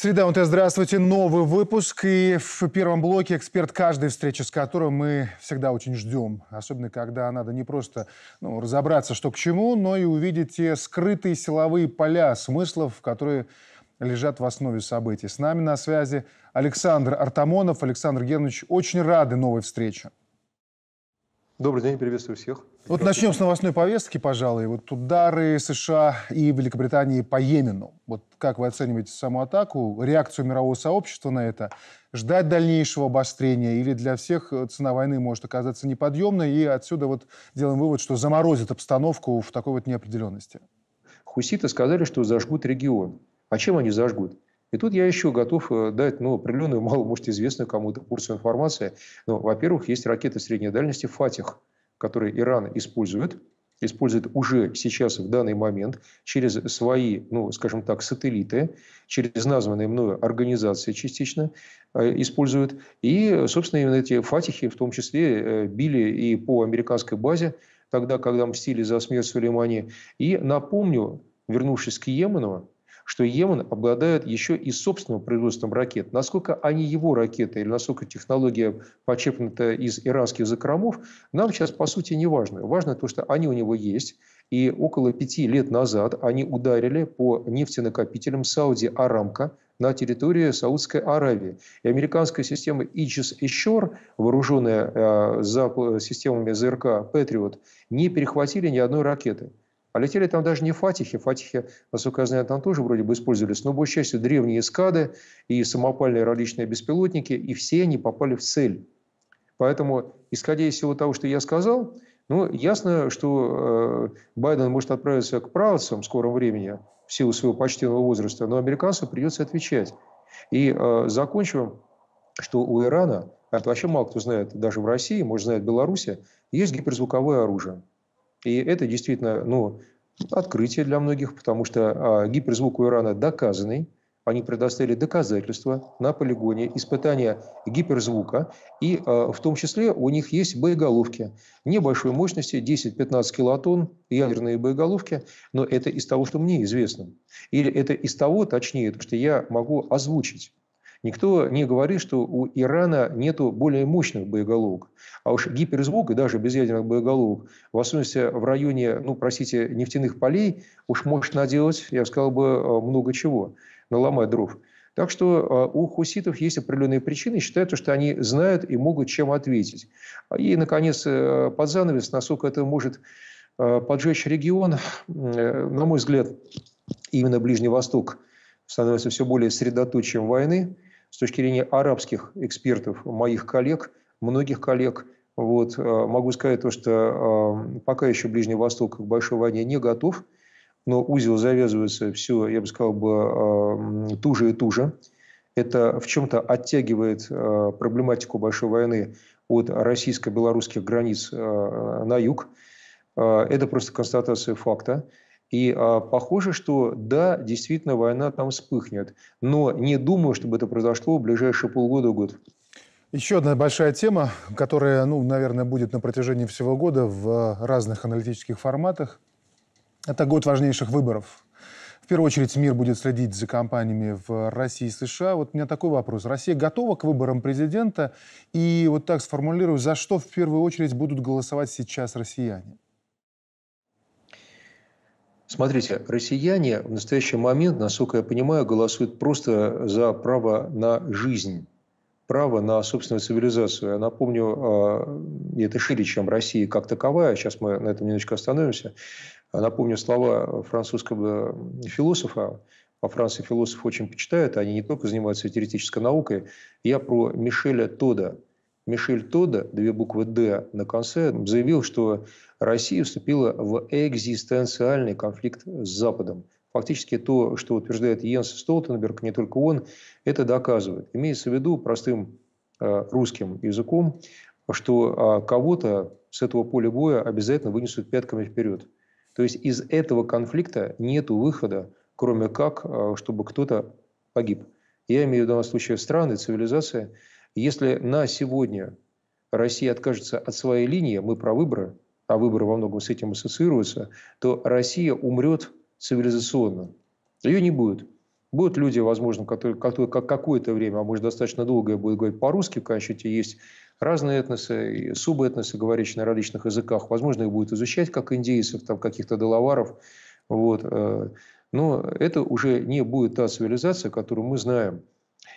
Среда МТ, здравствуйте. Новый выпуск. И в первом блоке эксперт каждой встречи, с которой мы всегда очень ждем. Особенно, когда надо не просто ну, разобраться, что к чему, но и увидеть те скрытые силовые поля смыслов, которые лежат в основе событий. С нами на связи Александр Артамонов. Александр Генович, очень рады новой встрече. Добрый день, приветствую всех. Вот начнем с новостной повестки, пожалуй. Вот удары США и Великобритании по Йемену. Вот как вы оцениваете саму атаку, реакцию мирового сообщества на это? Ждать дальнейшего обострения или для всех э, цена войны может оказаться неподъемной? И отсюда вот делаем вывод, что заморозит обстановку в такой вот неопределенности. Хуситы сказали, что зажгут регион. А чем они зажгут? И тут я еще готов э, дать ну, определенную, мало, может, известную кому-то курсу информации. Но, ну, во-первых, есть ракеты средней дальности «Фатих», которые Иран использует, использует уже сейчас, в данный момент, через свои, ну, скажем так, сателлиты, через названные мною организации частично э, используют. И, собственно, именно эти «Фатихи» в том числе э, били и по американской базе, тогда, когда мстили за смерть Сулеймани. И напомню, вернувшись к Йемену, что Йемен обладает еще и собственным производством ракет. Насколько они его ракеты или насколько технология почерпнута из иранских закромов, нам сейчас, по сути, не важно. Важно то, что они у него есть. И около пяти лет назад они ударили по нефтенакопителям Сауди Арамка, на территории Саудской Аравии. И американская система Aegis Ashore, вооруженная э, за э, системами ЗРК Patriot, не перехватили ни одной ракеты. А летели там даже не фатихи. Фатихи, насколько я знаю, там тоже вроде бы использовались. Но, большей частью, древние эскады и самопальные различные беспилотники. И все они попали в цель. Поэтому, исходя из всего того, что я сказал, ну, ясно, что э, Байден может отправиться к правцам в скором времени в силу своего почтенного возраста, но американцу придется отвечать. И э, закончу, что у Ирана, а это вообще мало кто знает, даже в России, может, знает Беларусь, есть гиперзвуковое оружие. И это действительно ну, открытие для многих, потому что а, гиперзвук у Ирана доказанный. Они предоставили доказательства на полигоне испытания гиперзвука. И а, в том числе у них есть боеголовки небольшой мощности, 10-15 килотонн, ядерные боеголовки. Но это из того, что мне известно. Или это из того, точнее, что я могу озвучить. Никто не говорит, что у Ирана нет более мощных боеголовок. А уж гиперзвук и даже без ядерных боеголовок, в особенности в районе, ну, простите, нефтяных полей, уж можно делать, я сказал бы, э, много чего, наломать дров. Так что э, у хуситов есть определенные причины, считают, что они знают и могут чем ответить. И, наконец, э, под занавес, насколько это может поджечь регион, на мой взгляд, именно Ближний Восток становится все более средоточием войны с точки зрения арабских экспертов, моих коллег, многих коллег, вот, э, могу сказать то, что э, пока еще Ближний Восток к большой войне не готов, но узел завязывается все, я бы сказал, бы, э, туже и туже. Это в чем-то оттягивает проблематику большой войны от российско-белорусских границ на юг. Это просто констатация факта. И а, похоже, что да, действительно война там вспыхнет. Но не думаю, чтобы это произошло в ближайшие полгода-год. Еще одна большая тема, которая, ну, наверное, будет на протяжении всего года в а, разных аналитических форматах, это год важнейших выборов. В первую очередь мир будет следить за кампаниями в России и США. Вот у меня такой вопрос. Россия готова к выборам президента? И вот так сформулирую, за что в первую очередь будут голосовать сейчас россияне? Смотрите, россияне в настоящий момент, насколько я понимаю, голосуют просто за право на жизнь право на собственную цивилизацию. Я напомню, а, это шире, чем Россия как таковая, сейчас мы на этом немножечко остановимся, напомню слова французского философа, По Франции философы очень почитают, они не только занимаются теоретической наукой, я про Мишеля Тода. Мишель Тода, две буквы «Д» на конце, заявил, что Россия вступила в экзистенциальный конфликт с Западом. Фактически то, что утверждает Йенс Столтенберг, не только он, это доказывает. Имеется в виду простым э, русским языком, что а, кого-то с этого поля боя обязательно вынесут пятками вперед. То есть из этого конфликта нет выхода, кроме как, а, чтобы кто-то погиб. Я имею в виду в данном случае страны, цивилизация. Если на сегодня Россия откажется от своей линии, мы про выборы, а выборы во многом с этим ассоциируются, то Россия умрет цивилизационно. Ее не будет. Будут люди, возможно, которые, которые какое-то время, а может достаточно долгое, будут говорить по-русски, в Кащете есть разные этносы, субэтносы, говорящие на различных языках. Возможно, их будут изучать, как индейцев, там, каких-то деловаров. Вот. Э, но это уже не будет та цивилизация, которую мы знаем,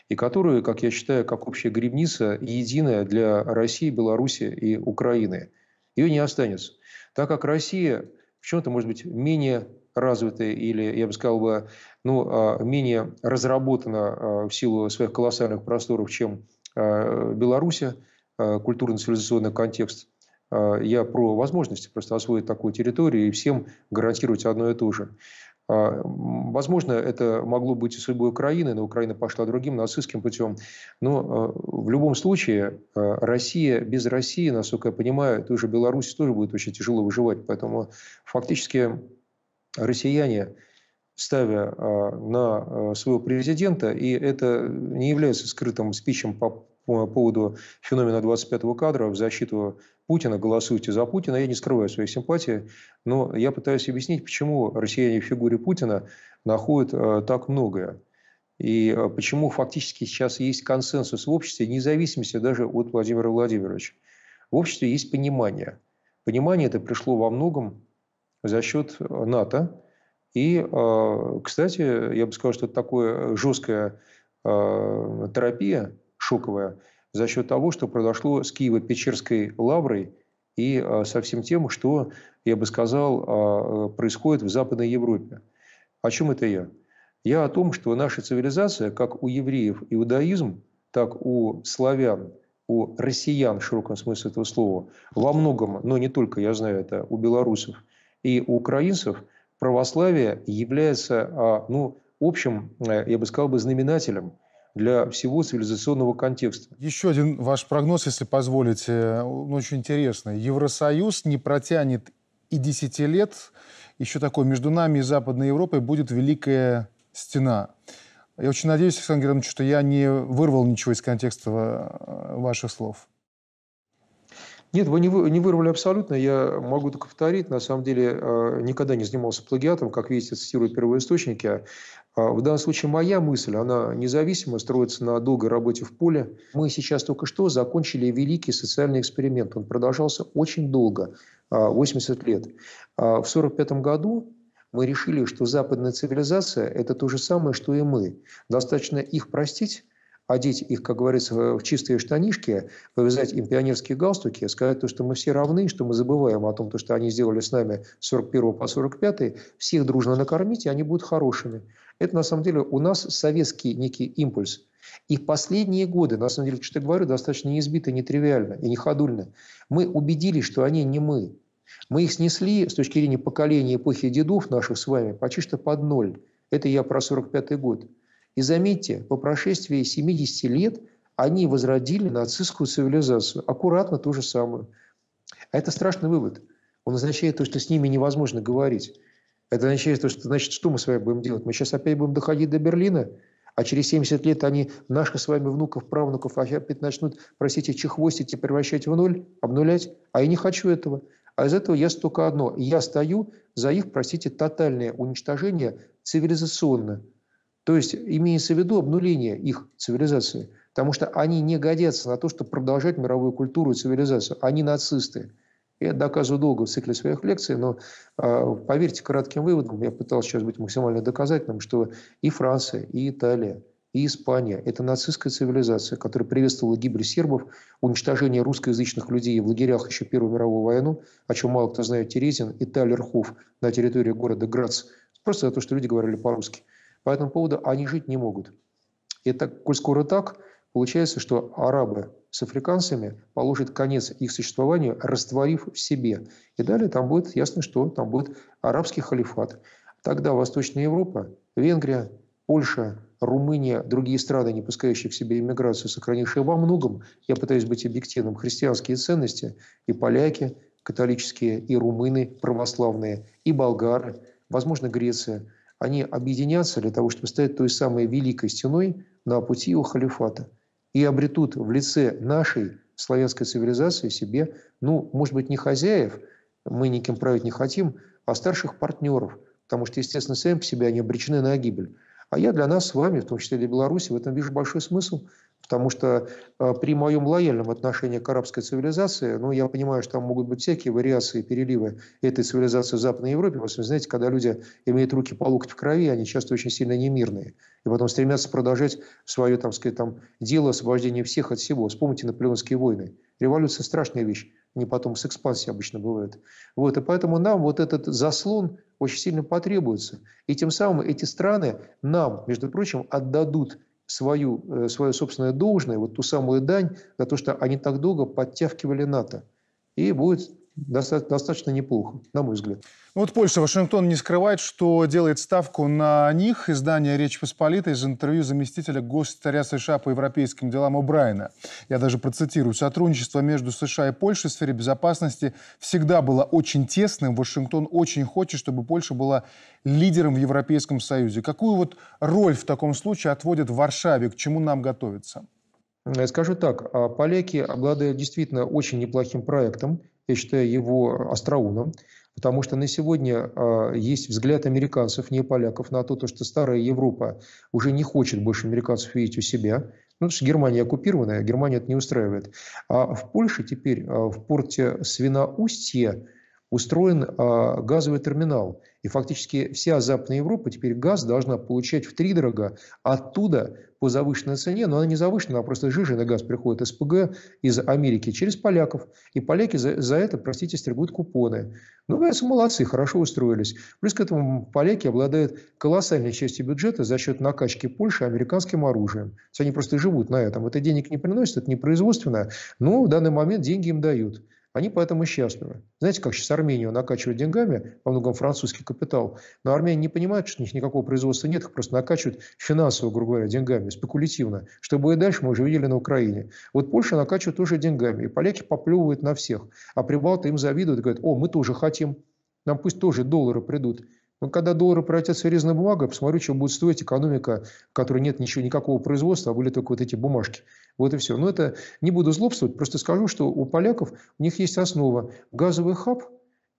и которую, как я считаю, как общая грибница, единая для России, Беларуси и Украины – ее не останется. Так как Россия в чем-то, может быть, менее развитая или, я бы сказал бы, ну, а, менее разработана а, в силу своих колоссальных просторов, чем а, Беларусь, культурно-цивилизационный контекст. Я про возможности просто освоить такую территорию и всем гарантировать одно и то же. А, возможно, это могло быть и судьбой Украины, но Украина пошла другим нацистским путем. Но а, в любом случае а, Россия без России, насколько я понимаю, той же Беларуси тоже будет очень тяжело выживать. Поэтому фактически россияне ставя на своего президента, и это не является скрытым спичем по поводу феномена 25-го кадра в защиту Путина, голосуйте за Путина. Я не скрываю своей симпатии, но я пытаюсь объяснить, почему россияне в фигуре Путина находят э, так многое. И э, почему фактически сейчас есть консенсус в обществе, вне даже от Владимира Владимировича. В обществе есть понимание. Понимание это пришло во многом за счет э, НАТО. И, кстати, я бы сказал, что это такое жесткая терапия шоковая – за счет того, что произошло с Киево-Печерской лаврой и а, со всем тем, что, я бы сказал, а, происходит в Западной Европе. О чем это я? Я о том, что наша цивилизация, как у евреев иудаизм, так у славян, у россиян в широком смысле этого слова, во многом, но не только, я знаю это, у белорусов и у украинцев, православие является а, ну, общим, э, я бы сказал бы, знаменателем – для всего цивилизационного контекста. Еще один ваш прогноз, если позволите, он очень интересный. Евросоюз не протянет и 10 лет, еще такой, между нами и Западной Европой будет великая стена. Я очень надеюсь, Александр Германович, что я не вырвал ничего из контекста э, ваших слов. Нет, вы не, вырвали абсолютно. Я могу только повторить. На самом деле, э, никогда не занимался плагиатом. Как видите, цитирую первоисточники. А в данном случае моя мысль, она независимо строится на долгой работе в поле. Мы сейчас только что закончили великий социальный эксперимент. Он продолжался очень долго, 80 а, лет. А в 1945 году мы решили, что западная цивилизация – это то же самое, что и мы. Достаточно их простить, одеть их, как говорится, в чистые штанишки, повязать им пионерские галстуки, сказать то, что мы все равны, что мы забываем о том, то, что они сделали с нами с 41 по 45, всех дружно накормить, и они будут хорошими. Это, на самом деле, у нас советский некий импульс. И в последние годы, на самом деле, что я говорю, достаточно неизбито, нетривиально и неходульно. Мы убедились, что они не мы. Мы их снесли с точки зрения поколения эпохи дедов наших с вами почти что под ноль. Это я про 45 год. И заметьте, по прошествии 70 лет они возродили нацистскую цивилизацию. Аккуратно то же самое. А это страшный вывод. Он означает то, что с ними невозможно говорить. Это означает то, что значит, что мы с вами будем делать? Мы сейчас опять будем доходить до Берлина, а через 70 лет они наших с вами внуков, правнуков опять начнут, простите, чехвостить и превращать в ноль, обнулять. А я не хочу этого. А из этого я только одно. Я стою за их, простите, тотальное уничтожение цивилизационно – то есть имеется в виду обнуление их цивилизации, потому что они не годятся на то, чтобы продолжать мировую культуру и цивилизацию. Они нацисты. Я это доказываю долго в цикле своих лекций, но э, поверьте кратким выводам, я пытался сейчас быть максимально доказательным, что и Франция, и Италия, и Испания – это нацистская цивилизация, которая приветствовала гибель сербов, уничтожение русскоязычных людей в лагерях еще Первую мировую войну, о чем мало кто знает Терезин и Талерхов на территории города Грац, просто за то, что люди говорили по-русски – по этому поводу они жить не могут. И так, коль скоро так, получается, что арабы с африканцами положит конец их существованию, растворив в себе. И далее там будет ясно, что там будет арабский халифат. Тогда Восточная Европа, Венгрия, Польша, Румыния, другие страны, не пускающие к себе иммиграцию, сохранившие во многом, я пытаюсь быть объективным, христианские ценности, и поляки, католические, и румыны православные, и болгары, возможно, Греция – они объединятся для того, чтобы стать той самой великой стеной на пути его халифата и обретут в лице нашей славянской цивилизации себе, ну, может быть, не хозяев, мы никим править не хотим, а старших партнеров, потому что, естественно, сами по себе они обречены на гибель. А я для нас с вами, в том числе для Беларуси, в этом вижу большой смысл, Потому что э, при моем лояльном отношении к арабской цивилизации, ну, я понимаю, что там могут быть всякие вариации, переливы этой цивилизации в Западной Европе. Просто, вы знаете, когда люди имеют руки по локоть в крови, они часто очень сильно немирные. И потом стремятся продолжать свое, там, сказать, там, дело освобождения всех от всего. Вспомните наполеонские войны. Революция – страшная вещь. Они а потом с экспансией обычно бывают. Вот, и поэтому нам вот этот заслон очень сильно потребуется. И тем самым эти страны нам, между прочим, отдадут свою, э, свое собственное должное, вот ту самую дань за то, что они так долго подтягивали НАТО. И будет достаточно неплохо, на мой взгляд. Вот Польша, Вашингтон не скрывает, что делает ставку на них. Издание «Речь Посполитой» из интервью заместителя госсекретаря США по европейским делам О'Брайена. Я даже процитирую. «Сотрудничество между США и Польшей в сфере безопасности всегда было очень тесным. Вашингтон очень хочет, чтобы Польша была лидером в Европейском Союзе. Какую вот роль в таком случае отводит Варшаве? К чему нам готовиться?» э, Скажу так, а поляки обладают действительно очень неплохим проектом я считаю его остроумным, потому что на сегодня а, есть взгляд американцев, не поляков, на то, что старая Европа уже не хочет больше американцев видеть у себя, ну, потому что Германия оккупированная, Германия это не устраивает. А в Польше теперь, а, в порте Свиноустье, устроен а, газовый терминал. И фактически вся Западная Европа теперь газ должна получать в три дорога оттуда по завышенной цене, но она не завышена, она просто жиженый газ приходит из ПГ, из Америки, через поляков. И поляки за, за это, простите, стригут купоны. Ну, конечно, молодцы, хорошо устроились. Плюс к этому поляки обладают колоссальной частью бюджета за счет накачки Польши американским оружием. То есть они просто живут на этом. Это денег не приносит, это не производственное. но в данный момент деньги им дают. Они поэтому счастливы. Знаете, как сейчас Армению накачивают деньгами, во многом французский капитал, но армяне не понимают, что у них никакого производства нет, их просто накачивают финансово, грубо говоря, деньгами, спекулятивно, чтобы и дальше мы уже видели на Украине. Вот Польша накачивает тоже деньгами, и поляки поплевывают на всех, а прибалты им завидуют, говорят, о, мы тоже хотим, нам пусть тоже доллары придут. Но ну, когда доллары превратят в серьезные бумага, посмотрю, что будет стоить экономика, в которой нет ничего, никакого производства, а были только вот эти бумажки. Вот и все. Но это не буду злобствовать, просто скажу, что у поляков у них есть основа. Газовый хаб,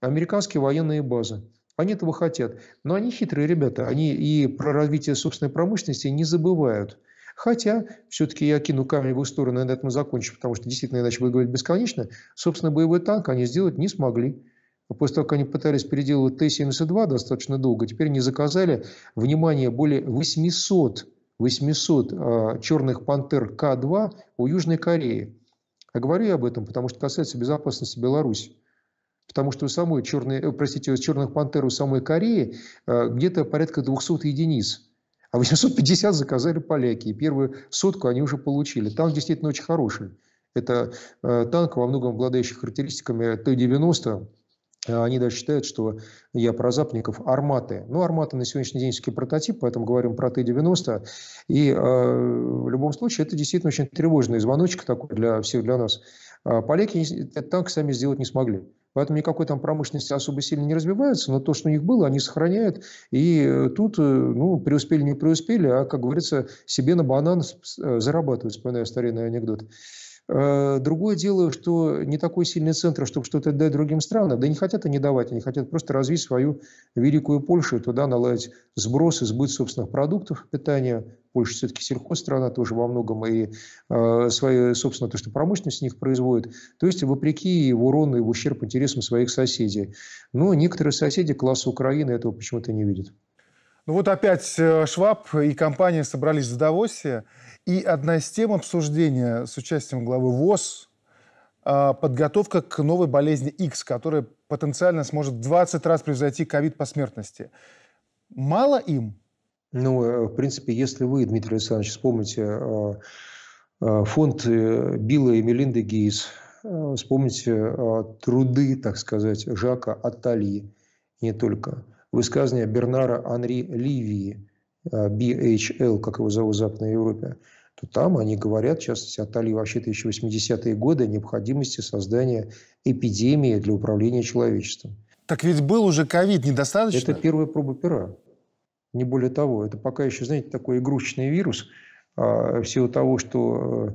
американские военные базы. Они этого хотят. Но они хитрые ребята. Они и про развитие собственной промышленности не забывают. Хотя, все-таки я кину камень в их сторону, и на этом закончу, потому что действительно иначе будет говорить бесконечно. Собственно, боевой танк они сделать не смогли. А после того, как они пытались переделывать Т-72 достаточно долго, теперь они заказали, внимание, более 800, 800 э, черных «Пантер» К-2 у Южной Кореи. А говорю я об этом, потому что касается безопасности Беларуси. Потому что у самой черной, э, простите, у черных «Пантер» у самой Кореи э, где-то порядка 200 единиц. А 850 заказали поляки, и первую сотку они уже получили. Танк действительно очень хороший. Это э, танк, во многом обладающий характеристиками Т-90, а они даже считают, что я про запников арматы. Ну, арматы на сегодняшний день прототип, поэтому говорим про Т-90. И э, в любом случае это действительно очень тревожный звоночек такой для всех, для нас. А поляки этот танк сами сделать не смогли. Поэтому никакой там промышленности особо сильно не развивается, но то, что у них было, они сохраняют. И э, тут, э, ну, преуспели, не преуспели, а, как говорится, себе на банан э, зарабатывают, вспоминаю старинный анекдот. Э, другое дело, что не такой сильный центр, чтобы что-то дать другим странам, да не хотят они давать, они хотят просто развить свою великую Польшу туда наладить сброс и собственных продуктов питания. Польша все-таки сельхозстрана тоже во многом, и э, собственно, то, что промышленность с них производит, то есть вопреки в урон и в ущерб интересам своих соседей. Но некоторые соседи класса Украины этого почему-то не видят. Ну вот опять э, Шваб и компания собрались в Давосе и одна из тем обсуждения с участием главы ВОЗ а, подготовка к новой болезни X, которая потенциально сможет 20 раз превзойти ковид по смертности. Мало им? Ну, э, в принципе, если вы, Дмитрий Александрович, вспомните а, а, фонд э, Билла и Мелинды Гейс, э, вспомните труды, так сказать, Жака Атали, не только, высказывания Бернара Анри Ливии – Э, BHL, как его зовут в Западной Европе, то там они говорят, в частности, от Али вообще 1980 е годы, о необходимости создания эпидемии для управления человечеством. Так ведь был уже ковид, недостаточно? Это первая проба пера. Не более того, это пока еще, знаете, такой игрушечный вирус, а, в силу того, что э,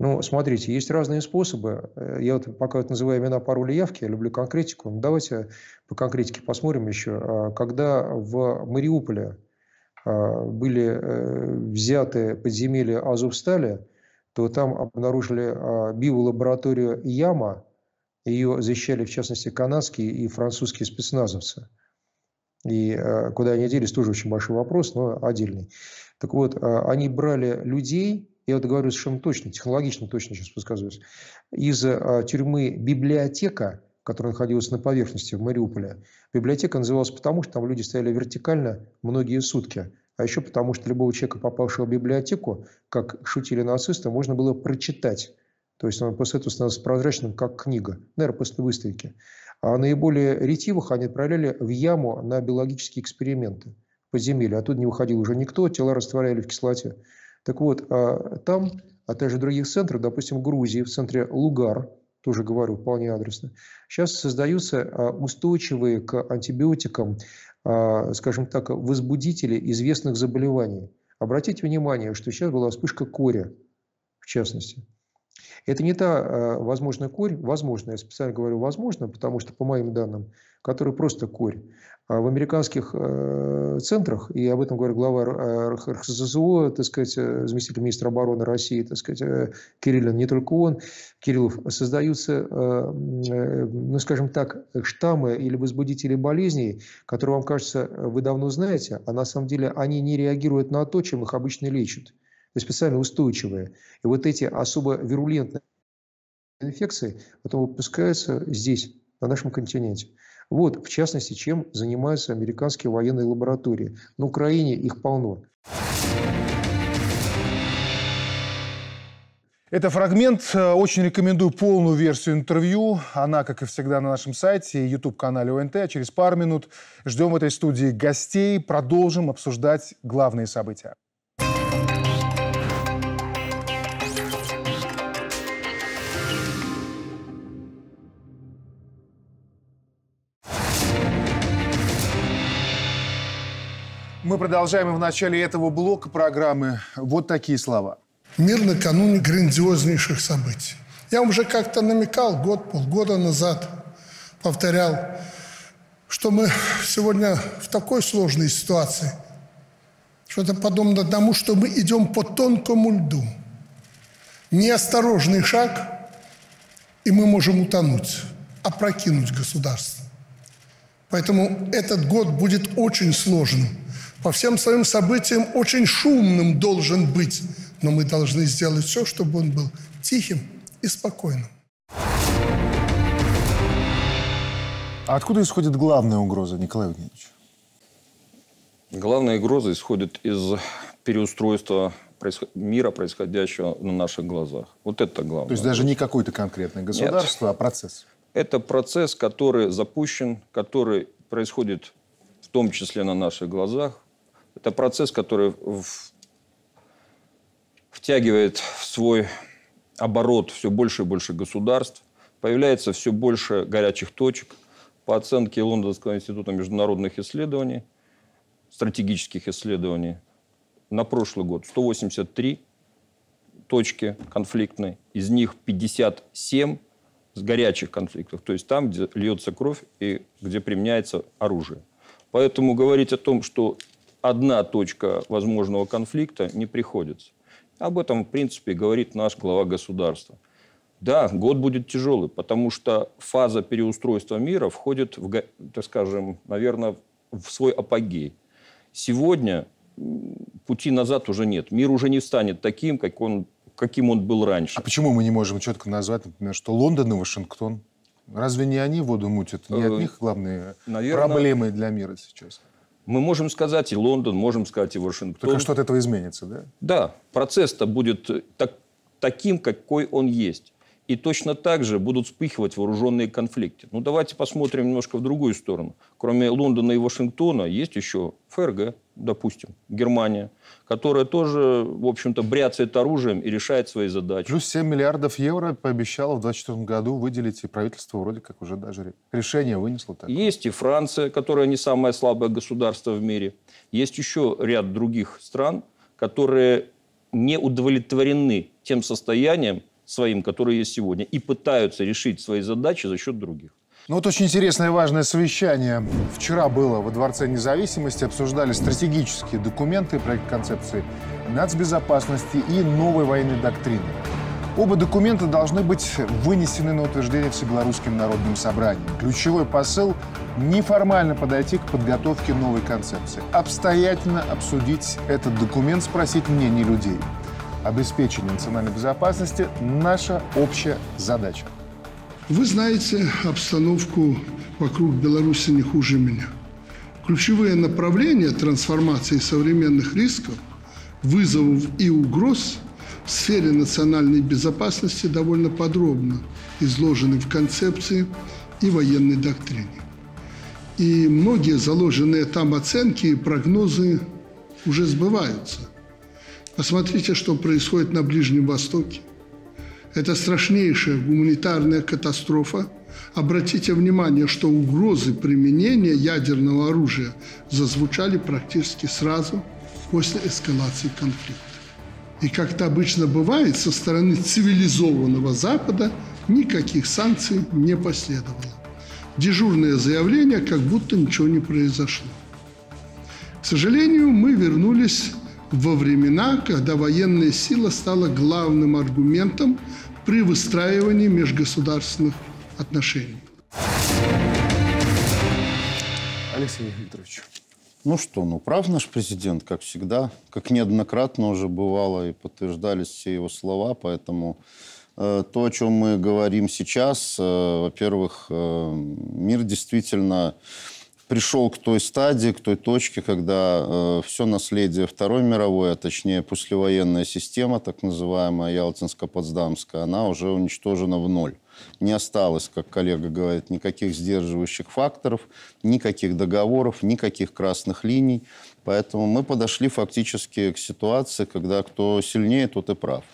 ну, смотрите, есть разные способы. Э, я вот пока вот называю имена, пароли, явки, я люблю конкретику. Но ну, давайте по конкретике посмотрим еще. А, когда в Мариуполе а, были э, взяты подземелья Азовстали, то там обнаружили а, биолабораторию Яма, ее защищали, в частности, канадские и французские спецназовцы. И э, куда они делись, тоже очень большой вопрос, но отдельный. Так вот, э, они брали людей, я вот говорю совершенно точно, технологично точно сейчас подсказываюсь, из тюрьмы библиотека – которая находилась на поверхности в Мариуполе. Библиотека называлась потому, что там люди стояли вертикально многие сутки. А еще потому, что любого человека, попавшего в библиотеку, как шутили нацисты, можно было прочитать. То есть он после этого становился прозрачным, как книга. Наверное, после выставки. А наиболее ретивых они отправляли в яму на биологические эксперименты подземелья. Оттуда не выходил уже никто, тела растворяли в кислоте. Так вот, а там, а также в других центрах, допустим, в Грузии, в центре Лугар – тоже говорю вполне адресно, сейчас создаются а, устойчивые к антибиотикам, а, скажем так, возбудители известных заболеваний. Обратите внимание, что сейчас была вспышка кори, в частности. Это не та а, возможная корь, возможно, я специально говорю возможно, потому что по моим данным, которая просто корь. А, в американских э, центрах, и об этом говорит глава РХСЗО, э, так сказать, э, заместитель министра обороны России, так сказать, Кириллин, не только он, Кириллов, создаются, ну, скажем так, штаммы или возбудители болезней, которые вам кажется, вы давно знаете, а на самом деле они не реагируют на то, чем их обычно лечат. То есть специально устойчивые. И вот эти особо вирулентные инфекции потом выпускаются здесь, на нашем континенте. Вот, в частности, чем занимаются американские военные лаборатории. На Украине их полно. Это фрагмент. Э, очень рекомендую полную версию интервью. Она, как и всегда, на нашем сайте и YouTube-канале ОНТ. А через пару минут ждем в этой студии гостей. Продолжим обсуждать главные события. Мы продолжаем в начале этого блока программы вот такие слова. Мир накануне грандиознейших событий. Я вам уже как-то намекал год, полгода назад, повторял, что мы сегодня в такой сложной ситуации, что то подобно тому, что мы идем по тонкому льду. Неосторожный шаг, и мы можем утонуть, опрокинуть государство. Поэтому этот год будет очень сложным – по всем своим событиям очень шумным должен быть, но мы должны сделать все, чтобы он был тихим и спокойным. А откуда исходит главная угроза, Николай Евгеньевич? Главная угроза исходит из переустройства мира, происходящего на наших глазах. Вот это главное. То есть даже не какое-то конкретное государство, Нет. а процесс. Это процесс, который запущен, который происходит в том числе на наших глазах. Это процесс, который в... втягивает в свой оборот все больше и больше государств, появляется все больше горячих точек. По оценке Лондонского института международных исследований, стратегических исследований, на прошлый год 183 точки конфликтные, из них 57 с горячих конфликтов, то есть там, где льется кровь и где применяется оружие. Поэтому говорить о том, что одна точка возможного конфликта не приходится. Об этом, в принципе, говорит наш глава государства. Да, год будет тяжелый, потому что фаза переустройства мира входит, в, так скажем, наверное, в свой апогей. Сегодня пути назад уже нет. Мир уже не станет таким, как он, каким он был раньше. А почему мы не можем четко назвать, например, что Лондон и Вашингтон? Разве не они воду мутят? Не от э, них главные Наверное, проблемы для мира сейчас? Мы можем сказать и Лондон, можем сказать и Вашингтон. Только что от этого изменится, да? Да. Процесс-то будет так, таким, какой он есть. И точно так же будут вспыхивать вооруженные конфликты. Ну, давайте посмотрим немножко в другую сторону. Кроме Лондона и Вашингтона есть еще ФРГ, допустим, Германия, которая тоже, в общем-то, бряцает оружием и решает свои задачи. Плюс 7 миллиардов евро пообещало в 2024 году выделить, и правительство вроде как уже даже решение вынесло. Такое. Есть и Франция, которая не самое слабое государство в мире. Есть еще ряд других стран, которые не удовлетворены тем состоянием, своим, которые есть сегодня, и пытаются решить свои задачи за счет других. Ну вот очень интересное и важное совещание. Вчера было во Дворце независимости, обсуждали стратегические документы, проект концепции нацбезопасности и новой военной доктрины. Оба документа должны быть вынесены на утверждение Всебелорусским народным собранием. Ключевой посыл – неформально подойти к подготовке новой концепции, обстоятельно обсудить этот документ, спросить мнение людей обеспечения национальной безопасности наша общая задача. Вы знаете обстановку вокруг Беларуси не хуже меня. Ключевые направления трансформации современных рисков, вызовов и угроз в сфере национальной безопасности довольно подробно изложены в концепции и военной доктрине. И многие заложенные там оценки и прогнозы уже сбываются – Посмотрите, что происходит на Ближнем Востоке. Это страшнейшая гуманитарная катастрофа. Обратите внимание, что угрозы применения ядерного оружия зазвучали практически сразу после эскалации конфликта. И как это обычно бывает, со стороны цивилизованного Запада никаких санкций не последовало. Дежурное заявление, как будто ничего не произошло. К сожалению, мы вернулись во времена, когда военная сила стала главным аргументом при выстраивании межгосударственных отношений. Алексей Викторович. Ну что, ну прав наш президент, как всегда, как неоднократно уже бывало и подтверждались все его слова, поэтому э, то, о чем мы говорим сейчас, э, во-первых, э, мир действительно пришел к той стадии, к той точке, когда э, все наследие Второй мировой, а точнее послевоенная система, так называемая Ялтинско-Потсдамская, она уже уничтожена в ноль. Не осталось, как коллега говорит, никаких сдерживающих факторов, никаких договоров, никаких красных линий. Поэтому мы подошли фактически к ситуации, когда кто сильнее, тот и прав.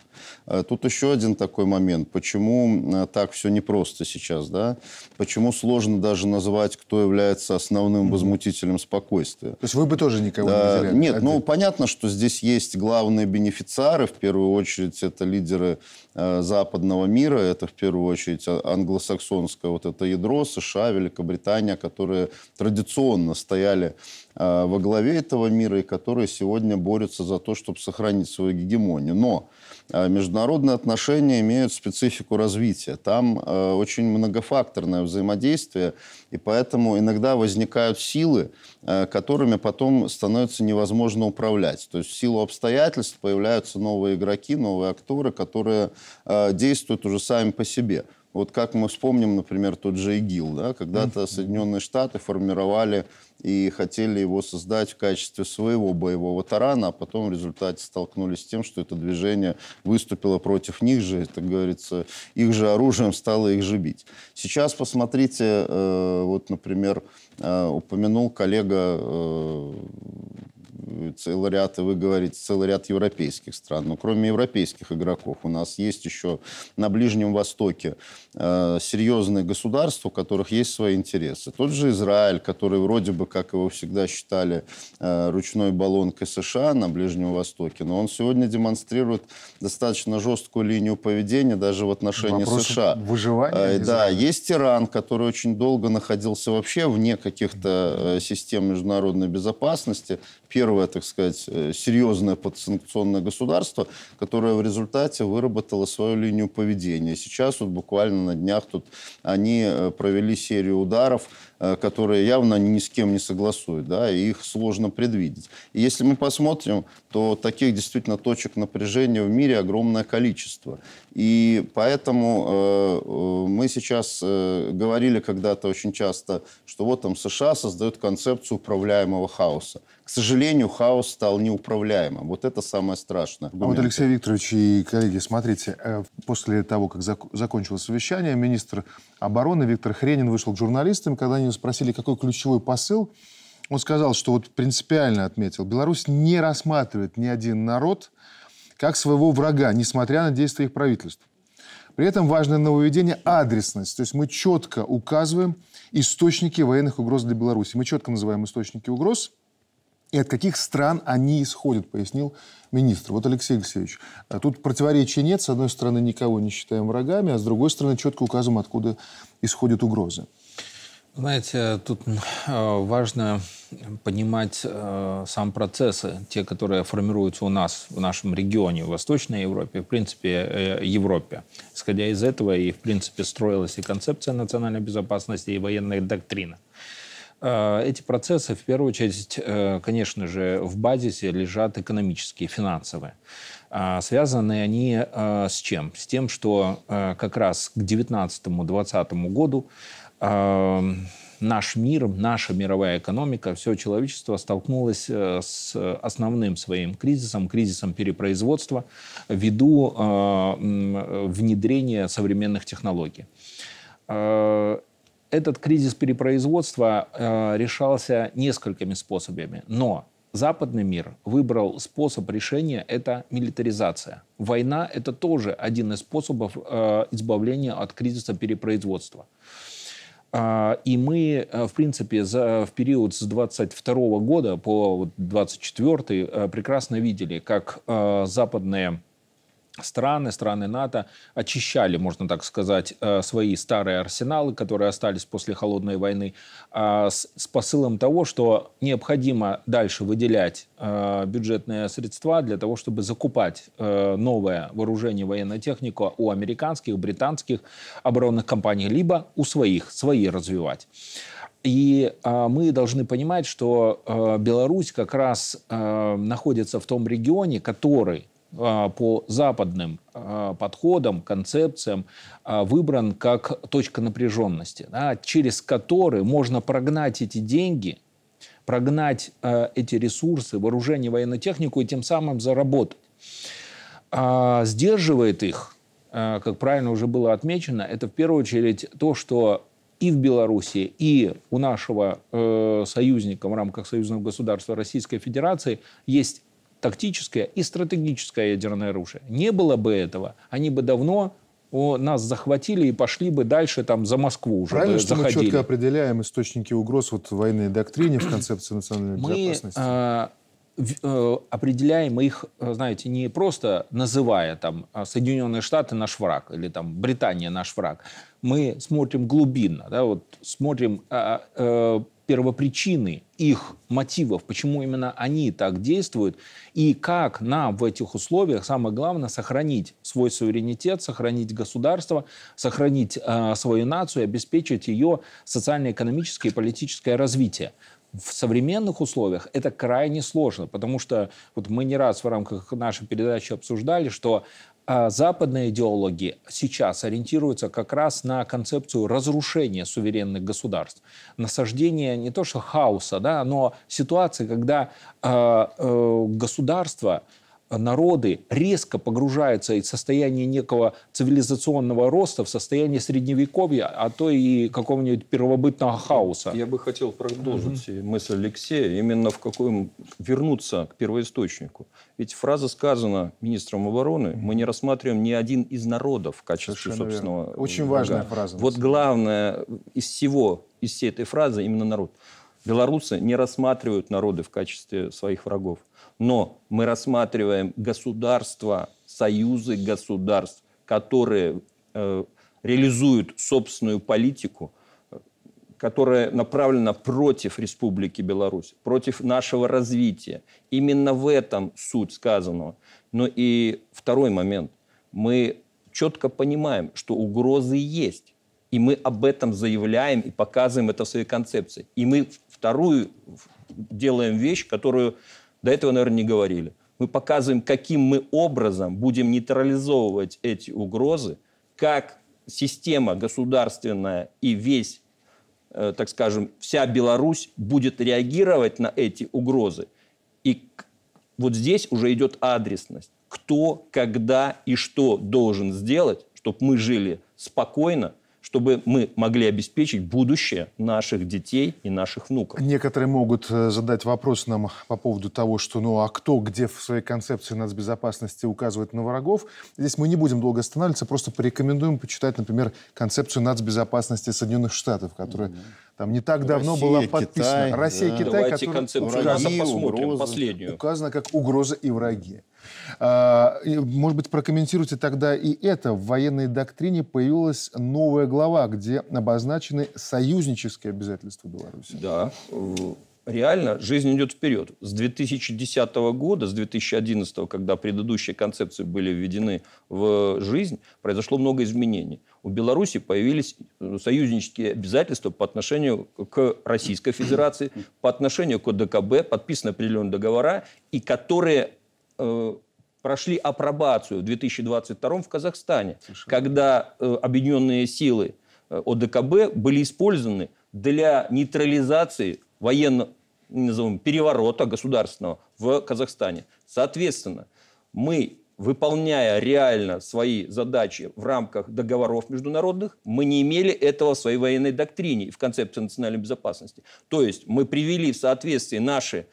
Э, тут еще один такой момент. Почему э, так все непросто сейчас, да? Почему сложно даже назвать, кто является основным возмутителем спокойствия? То есть вы бы тоже никого да, не выделяли? Нет, а ну, понятно, что здесь есть главные бенефициары. В первую очередь это лидеры э, западного мира. Это в первую очередь а, англосаксонское вот это ядро, США, Великобритания, которые традиционно стояли э, во главе этого мира и которые сегодня борются за то, чтобы сохранить свою гегемонию. Но а международные отношения имеют специфику развития. Там э, очень многофакторное взаимодействие, и поэтому иногда возникают силы, э, которыми потом становится невозможно управлять. То есть в силу обстоятельств появляются новые игроки, новые акторы, которые э, действуют уже сами по себе – вот как мы вспомним, например, тот же ИГИЛ, да, когда-то Соединенные Штаты формировали и хотели его создать в качестве своего боевого тарана, а потом в результате столкнулись с тем, что это движение выступило против них же, так говорится, их же оружием стало их же бить. Сейчас посмотрите, э, вот, например, э, упомянул коллега э, целый ряд, вы говорите, целый ряд европейских стран. Но ну, кроме европейских игроков у нас есть еще на Ближнем Востоке э, серьезные государства, у которых есть свои интересы. Тот же Израиль, который вроде бы, как его всегда считали, э, ручной баллонкой США на Ближнем Востоке, но он сегодня демонстрирует достаточно жесткую линию поведения даже в отношении Вопрос США. Выживания. Э, да, есть Иран, который очень долго находился вообще вне каких-то э, систем международной безопасности, первое, так сказать, э, серьезное подсанкционное государство, которое в результате выработало свою линию поведения. Сейчас вот буквально на днях тут они э, провели серию ударов Э, которые явно ни с кем не согласуют, да, и их сложно предвидеть. И если мы посмотрим, то таких действительно точек напряжения в мире огромное количество. И поэтому э, э мы сейчас э, говорили когда-то очень часто, что вот там США создают концепцию управляемого хаоса. К сожалению, хаос стал неуправляемым. Вот это самое страшное. А вот, Алексей Викторович и коллеги, смотрите, э, после того, как зак закончилось совещание, министр обороны Виктор Хренин вышел к журналистам, когда они него спросили, какой ключевой посыл, он сказал, что вот принципиально отметил, Беларусь не рассматривает ни один народ как своего врага, несмотря на действия их правительств. При этом важное нововведение – адресность. То есть мы четко указываем источники военных угроз для Беларуси. Мы четко называем источники угроз и от каких стран они исходят, пояснил министр. Вот, Алексей Алексеевич, тут противоречия нет. С одной стороны, никого не считаем врагами, а с другой стороны, четко указываем, откуда исходят угрозы. Знаете, тут э, важно понимать э, сам процессы, те, которые формируются у нас, в нашем регионе, в Восточной Европе, в принципе, э, Европе. Исходя из этого и, в принципе, строилась и концепция национальной безопасности, и военная доктрина. эти процессы, в первую очередь, конечно же, в базисе лежат экономические, финансовые. Связаны они с чем? С тем, что как раз к 19-20 году наш мир, наша мировая экономика, все человечество столкнулось э, с основным своим кризисом, кризисом перепроизводства ввиду а, внедрения современных технологий. А, этот кризис перепроизводства а, решался несколькими способами, но западный мир выбрал способ решения – это милитаризация. Война – это тоже один из способов избавления от кризиса перепроизводства. А, и мы, э, в принципе, за, в период с 22 года по 24 э, прекрасно видели, как э, западные страны, страны НАТО очищали, можно так сказать, э, свои старые арсеналы, которые остались после Холодной войны, а, с посылом того, что необходимо дальше выделять э, бюджетные средства для того, чтобы закупать э, новое вооружение, военную технику у американских, британских оборонных компаний, либо у своих, свои развивать. И а, мы должны понимать, что Беларусь как раз находится в том регионе, который а, по западным а, подходам, концепциям а, выбран как точка напряженности, да, через который можно прогнать эти деньги, прогнать эти ресурсы, вооружение, военную технику и тем самым заработать. Сдерживает их, как правильно уже было отмечено, это в первую очередь то, что и в Беларуси, и у нашего э, союзника в рамках союзного государства Российской Федерации есть тактическое и стратегическое ядерное оружие. Не было бы этого, они бы давно о, нас захватили и пошли бы дальше там за Москву уже Правильно, да, э, что заходили. мы четко определяем источники угроз вот в военной доктрине, в концепции национальной мы, безопасности? мы э, в, а, определяем их, знаете, не просто называя там а, Соединенные Штаты наш враг или там Британия наш враг, мы смотрим глубинно, да, вот смотрим а, а, э, первопричины их мотивов, почему именно они так действуют, и как нам в этих условиях, самое главное, сохранить свой суверенитет, сохранить государство, сохранить э, свою нацию, обеспечить ее социально-экономическое и политическое развитие в современных условиях это крайне сложно, потому что вот мы не раз в рамках нашей передачи обсуждали, что а западные идеологи сейчас ориентируются как раз на концепцию разрушения суверенных государств, насаждение не то что хаоса, да, но ситуации, когда э, э, государство народы резко погружаются из состояния некого цивилизационного роста в состояние средневековья, а то и какого-нибудь первобытного хаоса. Я бы хотел продолжить mm-hmm. мысль Алексея, именно в каком вернуться к первоисточнику. Ведь фраза сказана министром обороны, mm-hmm. мы не рассматриваем ни один из народов в качестве Совершенно собственного верно. Очень врага. важная фраза. Вот главное из всего, из всей этой фразы именно народ. Белорусы не рассматривают народы в качестве своих врагов. Но мы рассматриваем государства, союзы государств, которые э, реализуют собственную политику, которая направлена против Республики Беларусь, против нашего развития. Именно в этом суть сказанного. Но и второй момент. Мы четко понимаем, что угрозы есть. И мы об этом заявляем и показываем это в своей концепции. И мы вторую делаем вещь, которую до этого, наверное, не говорили. Мы показываем, каким мы образом будем нейтрализовывать эти угрозы, как система государственная и весь, э, так скажем, вся Беларусь будет реагировать на эти угрозы. И вот здесь уже идет адресность. Кто, когда и что должен сделать, чтобы мы жили спокойно, чтобы мы могли обеспечить будущее наших детей и наших внуков. Некоторые могут э, задать вопрос нам по поводу того, что ну а кто где в своей концепции нацбезопасности указывает на врагов. Здесь мы не будем долго останавливаться, просто порекомендуем почитать, например, концепцию нацбезопасности Соединенных Штатов, которая mm-hmm. там не так давно была подписана. Китай, Россия, да. Китай, Давайте которая указана, посмотрим угрозы. последнюю. указана как угроза и враги. А, может быть, прокомментируйте тогда и это. В военной доктрине появилась новая глава, где обозначены союзнические обязательства Беларуси. Да, реально жизнь идет вперед. С 2010 года, с 2011, когда предыдущие концепции были введены в жизнь, произошло много изменений. У Беларуси появились э, союзнические обязательства по отношению к Российской Федерации, по отношению к ОДКБ, подписаны определенные договора, и которые Э, прошли апробацию в 2022 в Казахстане, Совершенно. когда э, объединенные силы э, ОДКБ были использованы для нейтрализации военно назовем, переворота государственного в Казахстане. Соответственно, мы, выполняя реально свои задачи в рамках договоров международных, мы не имели этого в своей военной доктрине и в концепции национальной безопасности. То есть мы привели в соответствие наши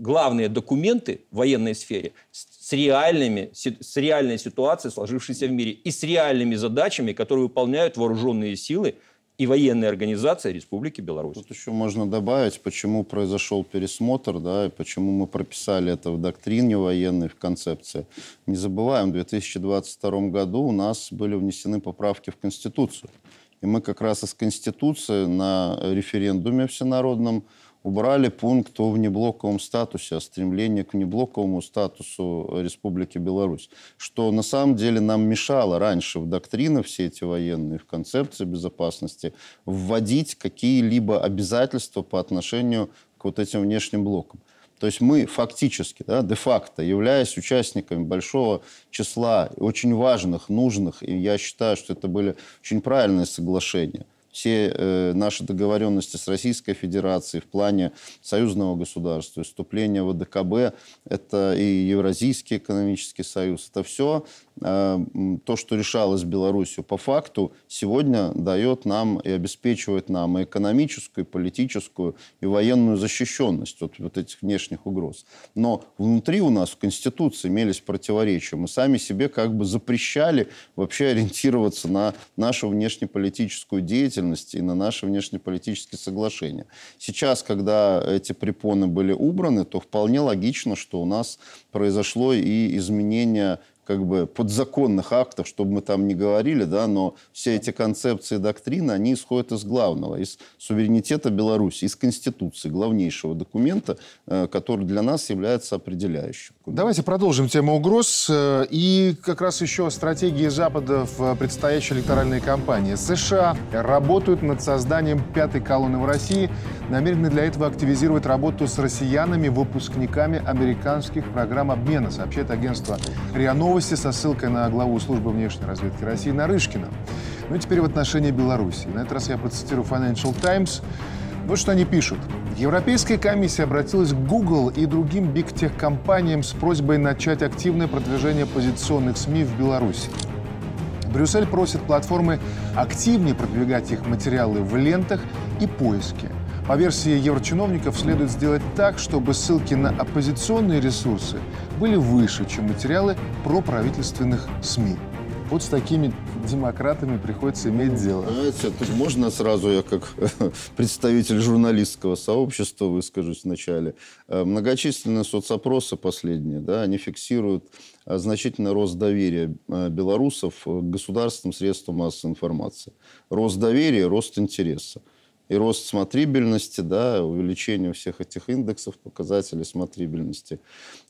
главные документы в военной сфере с, реальными, с реальной ситуацией, сложившейся в мире, и с реальными задачами, которые выполняют вооруженные силы и военные организации Республики Беларусь. Тут еще можно добавить, почему произошел пересмотр, да, и почему мы прописали это в доктрине военной, в концепции. Не забываем, в 2022 году у нас были внесены поправки в Конституцию. И мы как раз из Конституции на референдуме всенародном убрали пункт о внеблоковом статусе, о стремлении к внеблоковому статусу Республики Беларусь, что на самом деле нам мешало раньше в доктринах все эти военные, в концепции безопасности вводить какие-либо обязательства по отношению к вот этим внешним блокам. То есть мы фактически, да, де-факто, являясь участниками большого числа очень важных, нужных, и я считаю, что это были очень правильные соглашения – все э, наши договоренности с Российской Федерацией в плане союзного государства, вступления в ОДКБ, это и Евразийский экономический союз, это все э, то, что решалось Беларусью по факту, сегодня дает нам и обеспечивает нам и экономическую, и политическую, и военную защищенность от вот этих внешних угроз. Но внутри у нас в Конституции имелись противоречия. Мы сами себе как бы запрещали вообще ориентироваться на нашу внешнеполитическую деятельность, активности и на наши внешнеполитические соглашения. Сейчас, когда эти препоны были убраны, то вполне логично, что у нас произошло и изменение как бы подзаконных актов, чтобы мы там не говорили, да, но все эти концепции доктрины, они исходят из главного, из суверенитета Беларуси, из Конституции, главнейшего документа, э, который для нас является определяющим. Давайте продолжим тему угроз э, и как раз еще о стратегии Запада в предстоящей электоральной кампании. США работают над созданием пятой колонны в России, намерены для этого активизировать работу с россиянами, выпускниками американских программ обмена, сообщает агентство РИА Новости новости со ссылкой на главу службы внешней разведки России Нарышкина. Ну и теперь в отношении Беларуси. На этот раз я процитирую Financial Times. Вот что они пишут. Европейская комиссия обратилась к Google и другим бигтех-компаниям с просьбой начать активное продвижение позиционных СМИ в Беларуси. Брюссель просит платформы активнее продвигать их материалы в лентах и поиске – по версии еврочиновников, следует сделать так, чтобы ссылки на оппозиционные ресурсы были выше, чем материалы про правительственных СМИ. Вот с такими демократами приходится иметь дело. Знаете, тут можно сразу я как представитель журналистского сообщества выскажусь вначале. Э, многочисленные соцопросы последние, да, они фиксируют э, значительный рост доверия э, белорусов к государственным средствам массовой информации. Рост доверия, рост интереса и рост смотрибельности, да, увеличение всех этих индексов, показателей смотрибельности.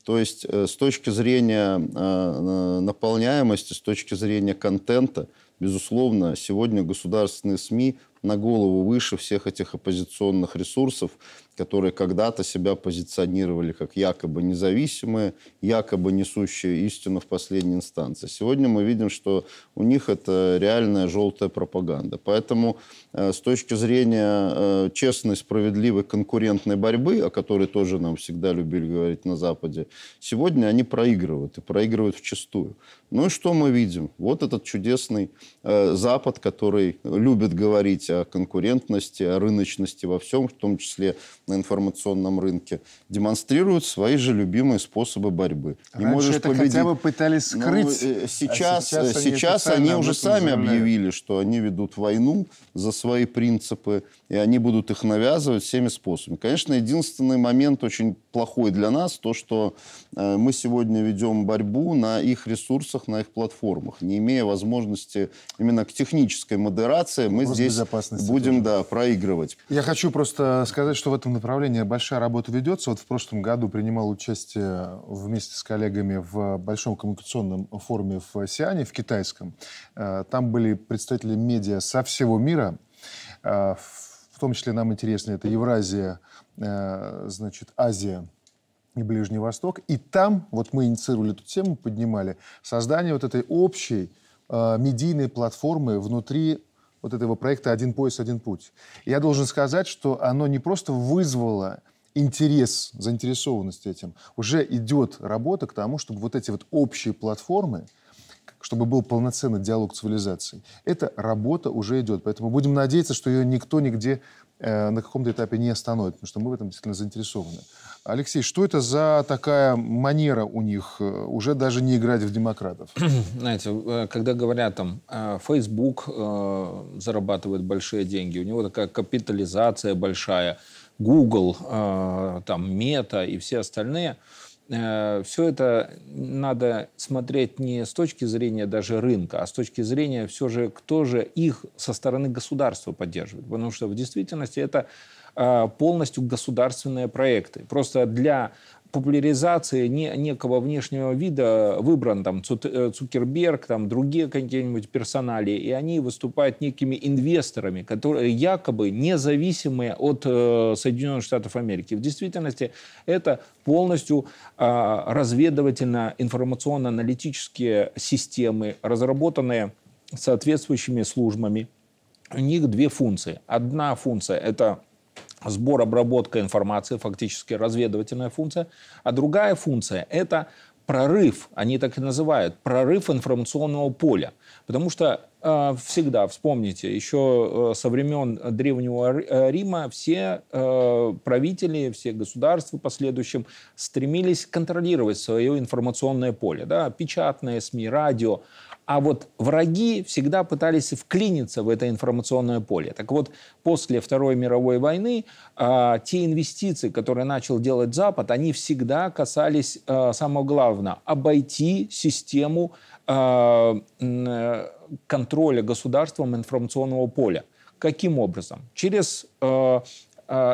То есть э, с точки зрения э, наполняемости, с точки зрения контента, безусловно, сегодня государственные СМИ на голову выше всех этих оппозиционных ресурсов, которые когда-то себя позиционировали как якобы независимые, якобы несущие истину в последней инстанции. Сегодня мы видим, что у них это реальная желтая пропаганда. Поэтому э, с точки зрения э, честной, справедливой, конкурентной борьбы, о которой тоже нам всегда любили говорить на Западе, сегодня они проигрывают и проигрывают в вчастую. Ну и что мы видим? Вот этот чудесный э, Запад, который любит говорить говорить о э, конкурентности, о э, рыночности во всем, в том числе на информационном рынке, демонстрируют свои же любимые способы борьбы. Не можешь это победить. хотя бы пытались ну, скрыть. Ну, э, сейчас, а сейчас, сейчас они, они уже сами объявили, что они ведут войну за свои принципы, и они будут их навязывать всеми способами. Конечно, единственный момент очень плохой для нас, то, что мы сегодня ведем борьбу на их ресурсах, на их платформах, не имея возможности именно к технической модерации, мы здесь безопасности. Будем, тоже. да, проигрывать. Я хочу просто сказать, что в этом направлении большая работа ведется. Вот в прошлом году принимал участие вместе с коллегами в большом коммуникационном форуме в Сиане, в китайском. Э, там были представители медиа со всего мира. Э, в том числе нам интересно, это Евразия, э, значит, Азия, и Ближний Восток. И там, вот мы инициировали эту тему, поднимали, создание вот этой общей э, медийной платформы внутри вот этого проекта «Один пояс, один путь». Я должен сказать, что оно не просто вызвало интерес, заинтересованность этим. Уже идет работа к тому, чтобы вот эти вот общие платформы, чтобы был полноценный диалог цивилизаций. Эта работа уже идет, поэтому будем надеяться, что ее никто нигде Э, на каком-то этапе не остановит, потому что мы в этом действительно заинтересованы. Алексей, что это за такая манера у них э, уже даже не играть в демократов? Знаете, э, когда говорят там, Facebook зарабатывает большие деньги, у него такая капитализация большая, Google, там, Meta и все остальные – Э, все это надо смотреть не с точки зрения даже рынка, а с точки зрения все же, кто же их со стороны государства поддерживает. Потому что в действительности это э, полностью государственные проекты. Просто для популяризация не, некого внешнего вида выбран там э, Цукерберг, там другие какие-нибудь персонали, и они выступают некими инвесторами, которые якобы независимые от э, Соединенных Штатов Америки. В действительности это полностью э, разведывательно-информационно-аналитические системы, разработанные соответствующими службами. У них две функции. Одна функция – это сбор, обработка информации, фактически разведывательная функция. А другая функция – это прорыв, они так и называют, прорыв информационного поля. Потому что э, всегда, вспомните, еще э, со времен Древнего э, Рима все э, правители, все государства последующим стремились контролировать свое информационное поле. Да? Печатные СМИ, радио а вот враги всегда пытались вклиниться в это информационное поле. Так вот, после Второй мировой войны э, те инвестиции, которые начал делать Запад, они всегда касались э, самого главного – обойти систему а, э, контроля государством информационного поля. Каким образом? Через э,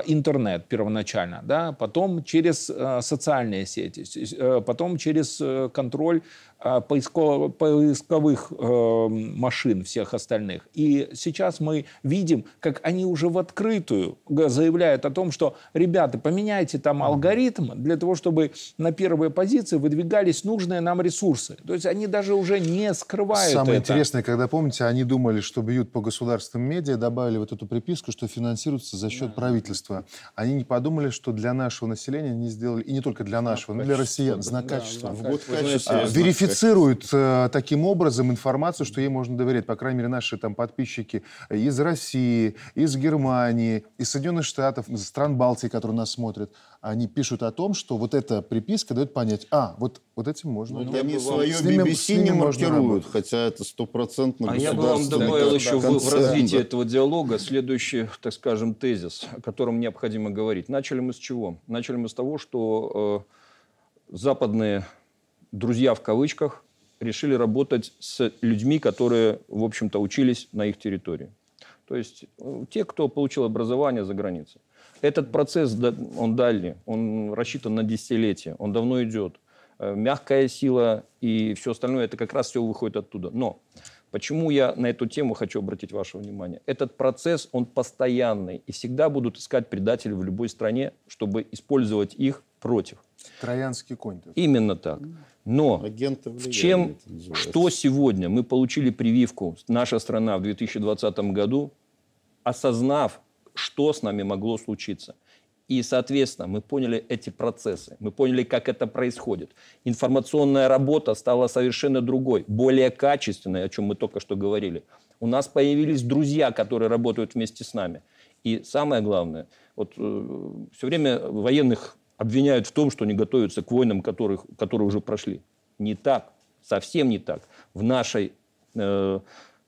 интернет первоначально, да, потом через социальные сети, э, потом через э, контроль а, поисковых э, машин всех остальных. И сейчас мы видим, как они уже в открытую заявляют о том, что, ребята, поменяйте там алгоритм для того, чтобы на первые позиции выдвигались нужные нам ресурсы. То есть они даже уже не скрывают Самое это. интересное, когда, помните, они думали, что бьют по государственным медиа, добавили вот эту приписку, что финансируется за счет да. правительства. Они не подумали, что для нашего населения они сделали, и не только для нашего, но для россиян, знак качества. Да, год качества. Вот качество. А, верифицировали Проецируют э, таким образом информацию, что ей можно доверять. По крайней мере, наши там подписчики из России, из Германии, из Соединенных Штатов, из стран Балтии, которые нас смотрят, они пишут о том, что вот эта приписка дает понять, а, вот, вот этим можно. Ну, они свое BBC ними, BBC не маркируют, хотя это стопроцентно А я бы вам добавил еще в, в развитии этого диалога следующий, так скажем, тезис, о котором необходимо говорить. Начали мы с чего? Начали мы с того, что э, западные друзья в кавычках решили работать с людьми, которые, в общем-то, учились на их территории. То есть э, те, кто получил образование за границей. Этот процесс, он дальний, он рассчитан на десятилетия, он давно идет. Э, мягкая сила и все остальное, это как раз все выходит оттуда. Но почему я на эту тему хочу обратить ваше внимание? Этот процесс, он постоянный, и всегда будут искать предателей в любой стране, чтобы использовать их против. Троянский конь. Именно так. Но Агенты в чем, что сегодня мы получили прививку, наша страна в 2020 году, осознав, что с нами могло случиться. И, соответственно, мы поняли эти процессы, мы поняли, как это происходит. Информационная работа стала совершенно другой, более качественной, о чем мы только что говорили. У нас появились друзья, которые работают вместе с нами. И самое главное, вот э, все время военных обвиняют в том, что они готовятся к войнам, которых, которые уже прошли. Не так, совсем не так. В нашей э,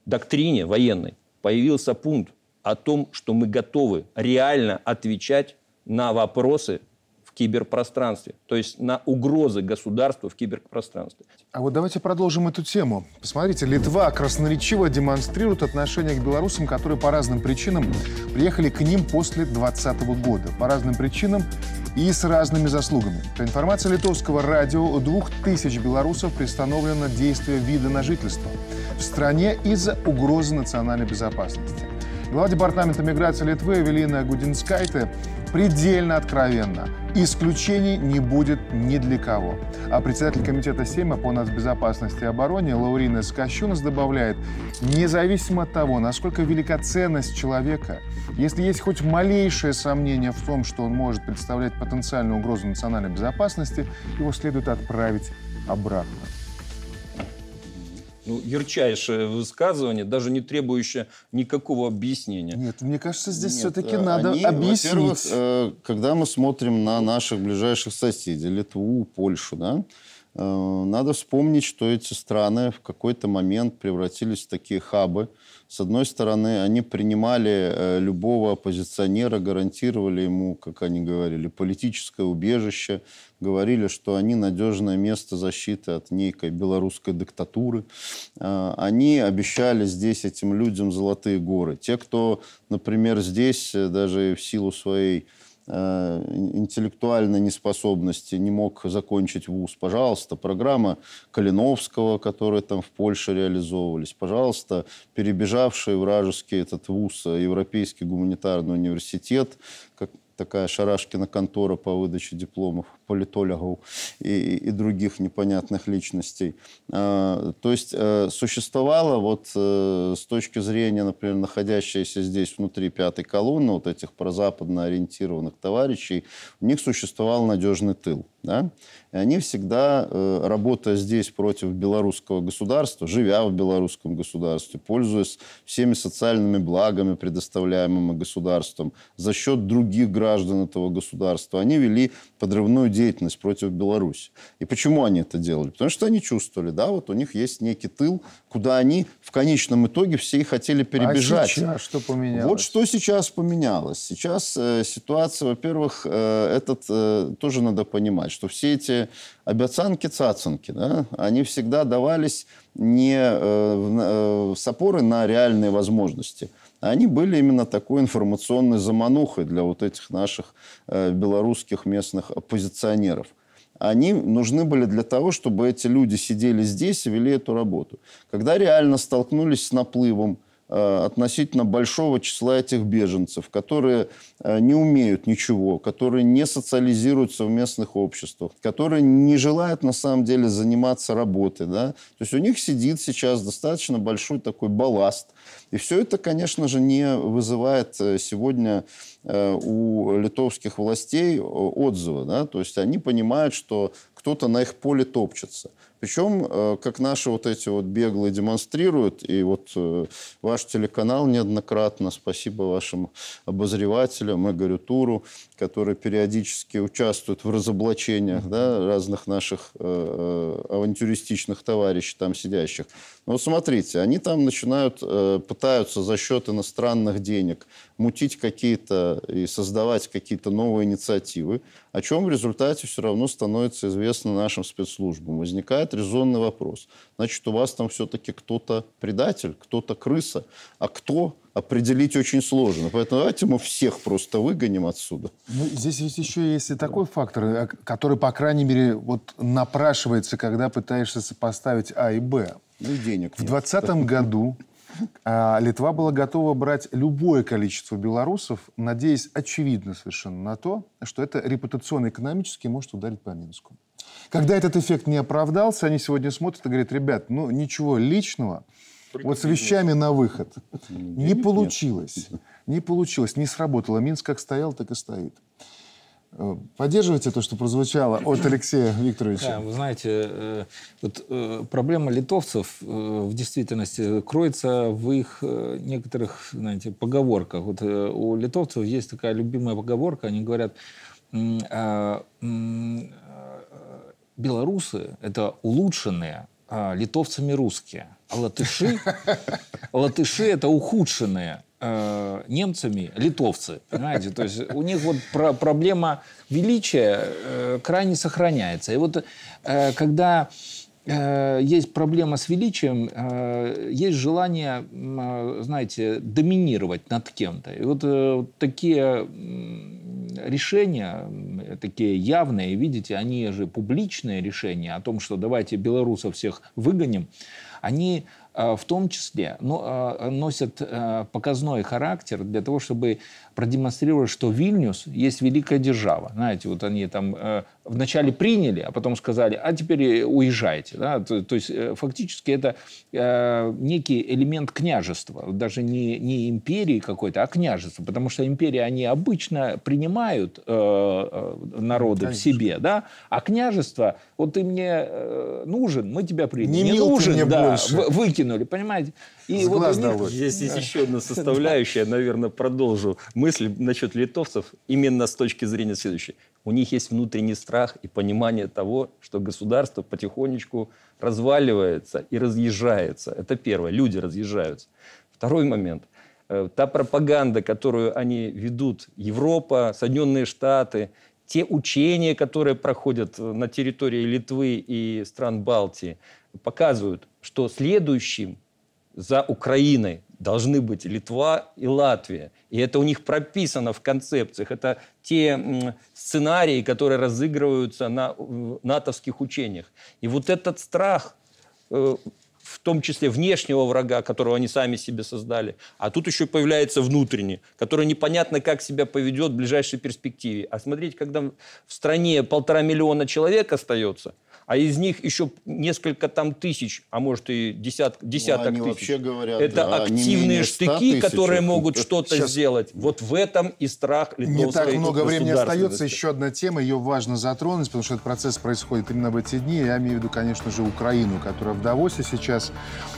доктрине военной появился пункт о том, что мы готовы реально отвечать на вопросы в киберпространстве, то есть на угрозы государству в киберпространстве. А вот давайте продолжим эту тему. Посмотрите, Литва красноречиво демонстрирует отношение к белорусам, которые по разным причинам приехали к ним после 2020 года. По разным причинам и с разными заслугами. По информации литовского радио, у двух тысяч белорусов пристановлено действие вида на жительство в стране из-за угрозы национальной безопасности. Глава Департамента миграции Литвы Эвелина Гудинскайте предельно откровенно. Исключений не будет ни для кого. А председатель комитета Сейма по нацбезопасности и обороне Лаурина Скощунас добавляет, независимо от того, насколько велика ценность человека, если есть хоть малейшее сомнение в том, что он может представлять потенциальную угрозу национальной безопасности, его следует отправить обратно ну, ярчайшее высказывание, даже не требующее никакого объяснения. Нет, мне кажется, здесь Нет, все-таки э, они, надо объяснить. во э, когда мы смотрим на наших ближайших соседей, Литву, Польшу, да, Э, надо вспомнить, что эти страны в какой-то момент превратились в такие хабы. С одной стороны, они принимали э, любого оппозиционера, гарантировали ему, как они говорили, политическое убежище, говорили, что они надежное место защиты от некой белорусской диктатуры. Э, они обещали здесь этим людям золотые горы. Те, кто, например, здесь даже в силу своей Э, интеллектуальной неспособности не мог закончить вуз. Пожалуйста, программа Калиновского, которые там в Польше реализовывались. Пожалуйста, перебежавший вражеский этот вуз, э, Европейский гуманитарный университет, как такая шарашкина контора по выдаче дипломов политологов и, и других непонятных личностей. А, то есть э, существовало вот э, с точки зрения, например, находящейся здесь внутри пятой колонны, вот этих прозападно ориентированных товарищей, у них существовал надежный тыл. Да? И они всегда, э, работая здесь против белорусского государства, живя в белорусском государстве, пользуясь всеми социальными благами, предоставляемыми государством, за счет других граждан этого государства, они вели подрывную деятельность против Беларуси. И почему они это делали? Потому что они чувствовали, да, вот у них есть некий тыл, куда они в конечном итоге все и хотели а перебежать. А сейчас что поменялось? Вот что сейчас поменялось. Сейчас э, ситуация, во-первых, э, этот э, тоже надо понимать, что все эти обяцанки, цацанки, да, они всегда давались не э, э, с опоры на реальные возможности – они были именно такой информационной заманухой для вот этих наших э, белорусских местных оппозиционеров они нужны были для того, чтобы эти люди сидели здесь и вели эту работу. Когда реально столкнулись с наплывом Э, относительно большого числа этих беженцев, которые э, не умеют ничего, которые не социализируются в местных обществах, которые не желают на самом деле заниматься работой. Да? То есть у них сидит сейчас достаточно большой такой балласт. И все это, конечно же, не вызывает э, сегодня у литовских властей отзыва. Да? То есть они понимают, что кто-то на их поле топчется. Причем, э, как наши вот эти вот беглые демонстрируют, и вот э, ваш телеканал неоднократно, спасибо вашим обозревателям, Игорю Туру, которые периодически участвуют в разоблачениях да, разных наших э, авантюристичных товарищей там сидящих. Но вот смотрите, они там начинают, пытаются за счет иностранных денег мутить какие-то и создавать какие-то новые инициативы, о чем в результате все равно становится известно нашим спецслужбам. Возникает возникает резонный вопрос. Значит, у вас там все-таки кто-то предатель, кто-то крыса. А кто, определить очень сложно. Поэтому давайте мы всех просто выгоним отсюда. Ну, здесь есть еще есть и такой фактор, э, который, по крайней мере, вот напрашивается, когда пытаешься сопоставить А и Б. Ну и денег. В 2020 году а, Литва была готова брать любое количество белорусов, надеясь очевидно совершенно на то, что это репутационно-экономически может ударить по Минску. Когда этот эффект не оправдался, они сегодня смотрят и говорят, ребят, ну ничего личного, вот с вещами на выход. Не получилось. Не получилось, не сработало. Минск как стоял, так и стоит. Поддерживаете то, что прозвучало от Алексея Викторовича? Да, вы знаете, э, вот э, проблема литовцев э, в действительности кроется в их некоторых, знаете, поговорках. Вот у литовцев есть такая любимая поговорка, они говорят, а, белорусы – это улучшенные а литовцами русские, а латыши, латыши – это ухудшенные э, немцами литовцы, понимаете? То есть у них вот про проблема величия э, крайне сохраняется. И вот э, когда э, есть проблема с величием, э, есть желание, э, знаете, доминировать над кем-то. И вот, э, вот такие решения, такие явные, видите, они же публичные решения о том, что давайте белорусов всех выгоним, они Э, в том числе э, носят э, показной характер для того, чтобы продемонстрировали, что Вильнюс есть великая держава. Знаете, вот они там э, вначале приняли, а потом сказали, а теперь э, уезжайте. Да? То, то есть э, фактически это э, некий элемент княжества, даже не, не империи какой-то, а княжества, потому что империи, они обычно принимают э, э народы Конечно. в себе, да? а княжество, вот ты мне э, нужен, мы тебя приняли, не, не нужен, да, больше. выкинули, понимаете? И С вот глаз них, Здесь есть еще одна составляющая, наверное, продолжу мысль насчет литовцев именно с точки зрения следующей. У них есть внутренний страх и понимание того, что государство потихонечку разваливается и разъезжается. Это первое. Люди разъезжаются. Второй момент. Э, та пропаганда, которую они ведут, Европа, Соединенные Штаты, те учения, которые проходят э, на территории Литвы и стран Балтии, показывают, что следующим за Украиной должны быть Литва и Латвия. И это у них прописано в концепциях. Это те сценарии, которые разыгрываются на э, натовских учениях. И вот этот страх, э, в том числе внешнего врага, которого они сами себе создали, а тут еще появляется внутренний, который непонятно, как себя поведет в ближайшей перспективе. А смотрите, когда в стране полтора миллиона человек остается – а из них еще несколько там тысяч, а может и десят, ну, десяток ну, тысяч. говорят, это да, активные штыки, тысяч, которые могут что-то сейчас... сделать. Вот в этом и страх Не так много времени остается. Еще одна тема, ее важно затронуть, потому что этот процесс происходит именно в эти дни. Я имею в виду, конечно же, Украину, которая в Давосе сейчас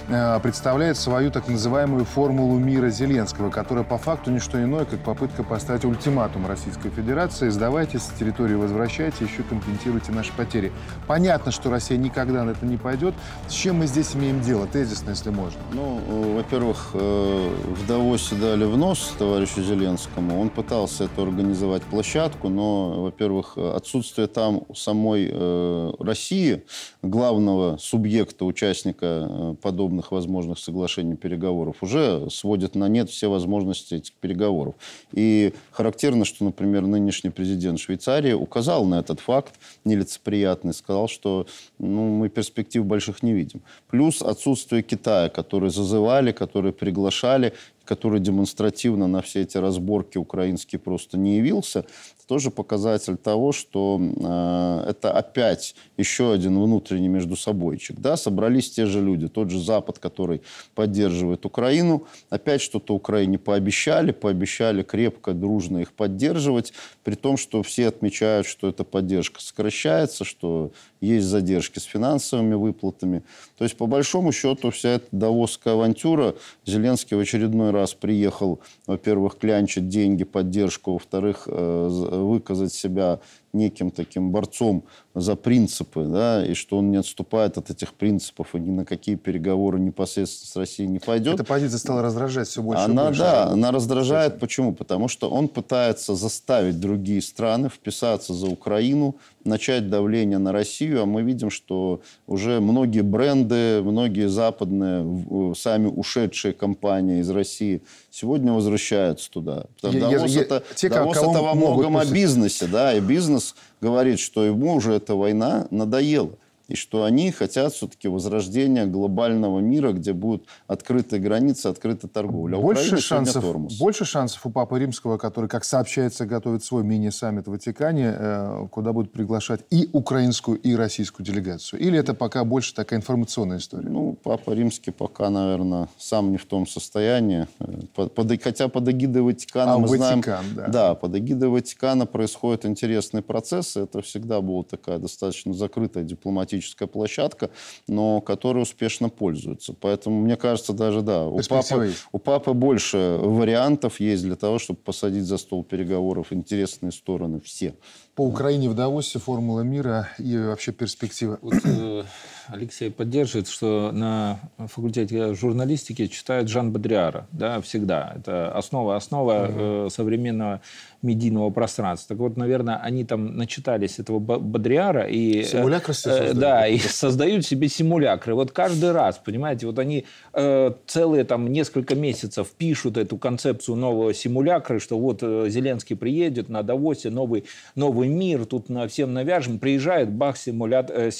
э, представляет свою так называемую формулу мира Зеленского, которая по факту не что иное, как попытка поставить ультиматум Российской Федерации. Сдавайтесь территорию возвращайте, еще компенсируйте наши потери. Понятно, понятно, что Россия никогда на это не пойдет. С чем мы здесь имеем дело, тезисно, если можно? Ну, э, во-первых, э, в Давосе дали в нос товарищу Зеленскому. Он пытался это организовать площадку, но, во-первых, отсутствие там самой э, России, главного субъекта, участника подобных возможных соглашений переговоров, уже сводит на нет все возможности этих переговоров. И характерно, что, например, нынешний президент Швейцарии указал на этот факт нелицеприятный, сказал, что что ну, мы перспектив больших не видим. Плюс отсутствие Китая, который зазывали, который приглашали, который демонстративно на все эти разборки украинские просто не явился, тоже показатель того, что э, это опять еще один внутренний между собойчик. Да? Собрались те же люди, тот же Запад, который поддерживает Украину. Опять что-то Украине пообещали, пообещали крепко, дружно их поддерживать, при том, что все отмечают, что эта поддержка сокращается, что есть задержки с финансовыми выплатами. То есть, по большому счету, вся эта давосская авантюра, Зеленский в очередной раз приехал, во-первых, клянчить деньги, поддержку, во-вторых, э, выказать себя неким таким борцом за принципы, да, и что он не отступает от этих принципов и ни на какие переговоры непосредственно с Россией не пойдет. Эта позиция стала раздражать все больше она, и больше. Да, она раздражает. Почему? Потому что он пытается заставить другие страны вписаться за Украину, начать давление на Россию, а мы видим, что уже многие бренды, многие западные, э, сами ушедшие компании из России сегодня возвращаются туда. Потому я, Давос я, это, те, Давос кого это во многом о бизнесе, да, и бизнес бизнес говорит, что ему уже эта война надоела и что они хотят все-таки возрождения глобального мира, где будут открыты границы, открыта торговля. А больше Украина шансов, больше шансов у Папы Римского, который, как сообщается, готовит свой мини-саммит в Ватикане, э, куда будут приглашать и украинскую, и российскую делегацию? Или это пока больше такая информационная история? Ну, Папа Римский пока, наверное, сам не в том состоянии. Э, под, под, хотя под эгидой Ватикана а, мы Ватикан, знаем... да. Да, под эгидой Ватикана происходят интересные процессы. Это всегда была такая достаточно закрытая дипломатическая туристическая площадка, но которая успешно пользуется. Поэтому, мне кажется, даже да, у папы, у папы больше вариантов есть для того, чтобы посадить за стол переговоров интересные стороны все. По Украине в Давосе формула мира и вообще перспективы. Вот, э, Алексей поддерживает, что на факультете журналистики читают Жан Бодриара, да, всегда. Это основа, основа угу. современного медийного пространства. Так вот, наверное, они там начитались этого Бодриара и... Э, симулякры э, Да, и создают себе симулякры. Вот каждый раз, понимаете, вот они э, целые там несколько месяцев пишут эту концепцию нового симулякра, что вот Зеленский приедет на Давосе, новый, новый мир, тут на всем навяжем. Приезжает, бах, симуля... э,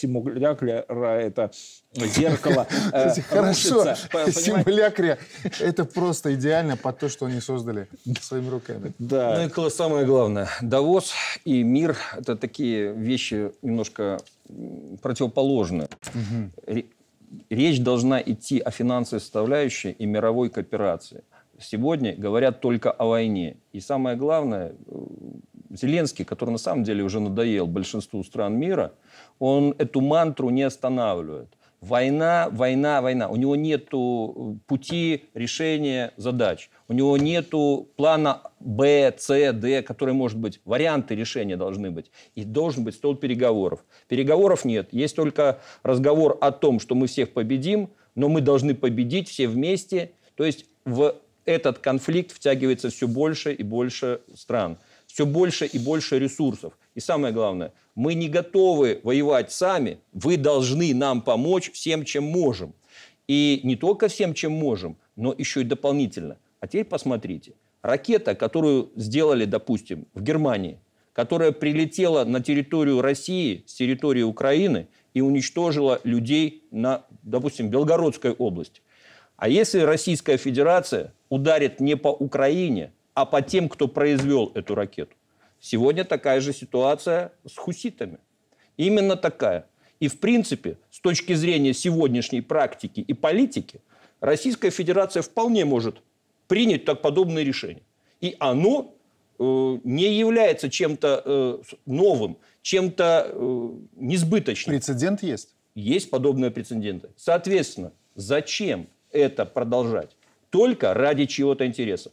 это зеркало э, Хорошо, симулякрия. Это просто идеально под то, что они создали своими руками. Да. Ну и самое главное, Давос и мир – это такие вещи немножко противоположные. Речь должна идти о финансовой составляющей и мировой кооперации. Сегодня говорят только о войне. И самое главное, э, Зеленский, который на самом деле уже надоел большинству стран мира, он эту мантру не останавливает. Война, война, война. У него нет э, пути решения задач. У него нет плана Б, С, Д, который может быть, варианты решения должны быть. И должен быть стол переговоров. Переговоров нет. Есть только разговор о том, что мы всех победим, но мы должны победить все вместе. То есть в этот конфликт втягивается все больше и больше стран все больше и больше ресурсов. И самое главное, мы не готовы воевать сами, вы должны нам помочь всем, чем можем. И не только всем, чем можем, но еще и дополнительно. А теперь посмотрите. Ракета, которую сделали, допустим, в Германии, которая прилетела на территорию России, с территории Украины и уничтожила людей на, допустим, Белгородской области. А если Российская Федерация ударит не по Украине, а по тем, кто произвел эту ракету. Сегодня такая же ситуация с хуситами. Именно такая. И в принципе, с точки зрения сегодняшней практики и политики, Российская Федерация вполне может принять так подобное решение. И оно э, не является чем-то э, новым, чем-то э, несбыточным. Прецедент есть? Есть подобные прецеденты. Соответственно, зачем это продолжать? Только ради чего-то интереса.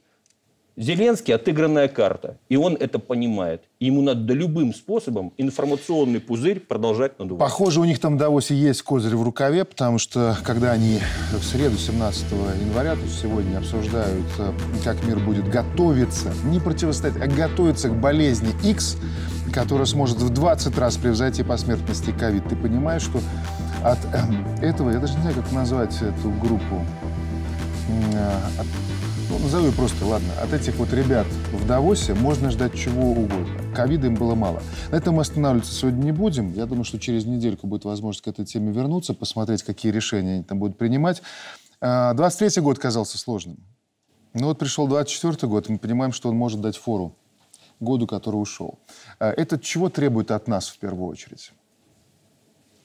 Зеленский – отыгранная карта, и он это понимает. ему надо любым способом информационный пузырь продолжать надувать. Похоже, у них там в Давосе есть козырь в рукаве, потому что, когда они в среду 17 января, то есть сегодня, обсуждают, э, как мир будет готовиться, не противостоять, а готовиться к болезни X, которая сможет в 20 раз превзойти по смертности ковид, ты понимаешь, что от э, этого, я даже не знаю, как назвать эту группу, а, от ну, назову просто, ладно, от этих вот ребят в Давосе можно ждать чего угодно. Ковида им было мало. На этом мы останавливаться сегодня не будем. Я думаю, что через недельку будет возможность к этой теме вернуться, посмотреть, какие решения они там будут принимать. 23-й а, год казался сложным. Но ну, вот пришел 24-й год, и мы понимаем, что он может дать фору году, который ушел. А, это чего требует от нас в первую очередь?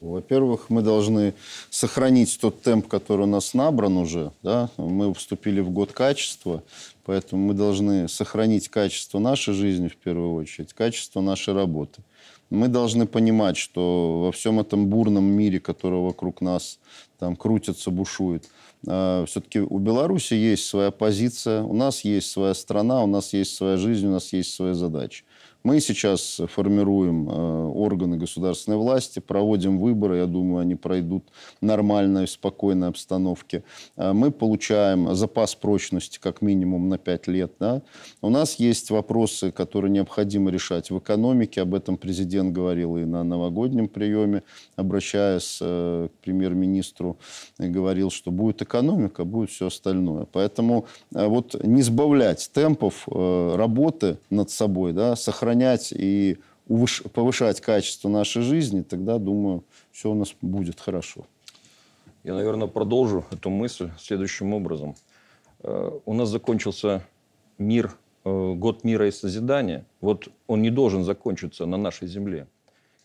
Во-первых, мы должны сохранить тот темп, который у нас набран уже. Да? Мы вступили в год качества, поэтому мы должны сохранить качество нашей жизни в первую очередь, качество нашей работы. Мы должны понимать, что во всем этом бурном мире, который вокруг нас там крутится, бушует, а, все-таки у Беларуси есть своя позиция, у нас есть своя страна, у нас есть своя жизнь, у нас есть свои задачи. Мы сейчас формируем э, органы государственной власти, проводим выборы, я думаю, они пройдут нормально, в спокойной обстановке. Э, мы получаем запас прочности как минимум на 5 лет. Да? У нас есть вопросы, которые необходимо решать в экономике, об этом президент говорил и на новогоднем приеме, обращаясь э, к премьер-министру, говорил, что будет экономика, будет все остальное. Поэтому вот не сбавлять темпов работы над собой, да, сохранять сохранять и увыш... повышать качество нашей жизни, тогда, думаю, все у нас будет хорошо. Я, наверное, продолжу эту мысль следующим образом. Э, у нас закончился мир, э, год мира и созидания. Вот он не должен закончиться на нашей земле.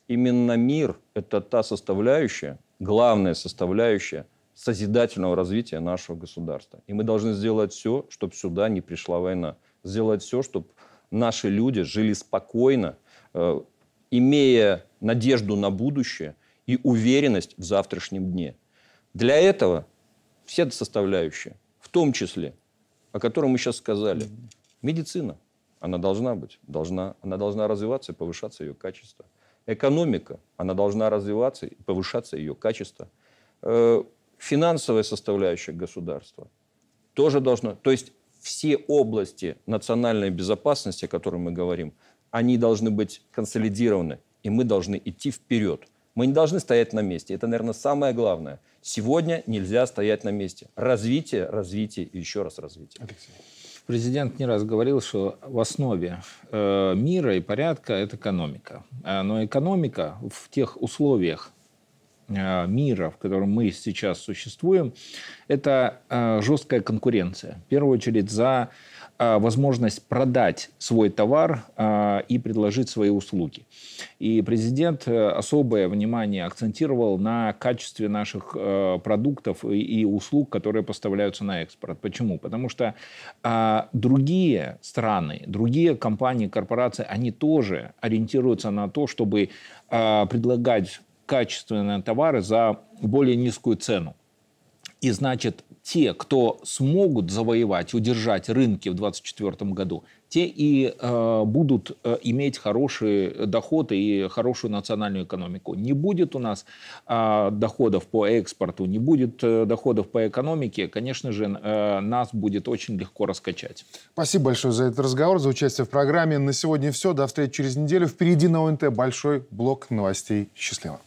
Именно мир – это та составляющая, главная составляющая созидательного развития нашего государства. И мы должны сделать все, чтобы сюда не пришла война. Сделать все, чтобы наши люди жили спокойно, э, имея надежду на будущее и уверенность в завтрашнем дне. Для этого все составляющие, в том числе, о котором мы сейчас сказали, медицина, она должна быть, должна, она должна развиваться и повышаться ее качество. Экономика, она должна развиваться и повышаться ее качество. Э, финансовая составляющая государства тоже должна... То есть все области национальной безопасности, о которой мы говорим, они должны быть консолидированы, и мы должны идти вперед. Мы не должны стоять на месте. Это, наверное, самое главное. Сегодня нельзя стоять на месте. Развитие, развитие и еще раз развитие. Алексей. Президент не раз говорил, что в основе э, мира и порядка это экономика. А, но экономика в тех условиях, Э, мира, в котором мы сейчас существуем, это э, жесткая конкуренция. В первую очередь за э, возможность продать свой товар и предложить свои услуги. И президент особое внимание акцентировал на качестве наших продуктов и услуг, которые поставляются на экспорт. Почему? Потому что другие страны, другие компании, корпорации, они тоже ориентируются на то, чтобы предлагать качественные товары за более низкую цену. И значит, те, кто смогут завоевать, удержать рынки в 2024 году, те и э, будут э, иметь хорошие доходы и хорошую национальную экономику. Не будет у нас э, доходов по экспорту, не будет э, доходов по экономике, конечно же, э, нас будет очень легко раскачать. Спасибо большое за этот разговор, за участие в программе. На сегодня все. До встречи через неделю. Впереди на ОНТ большой блок новостей. Счастливо.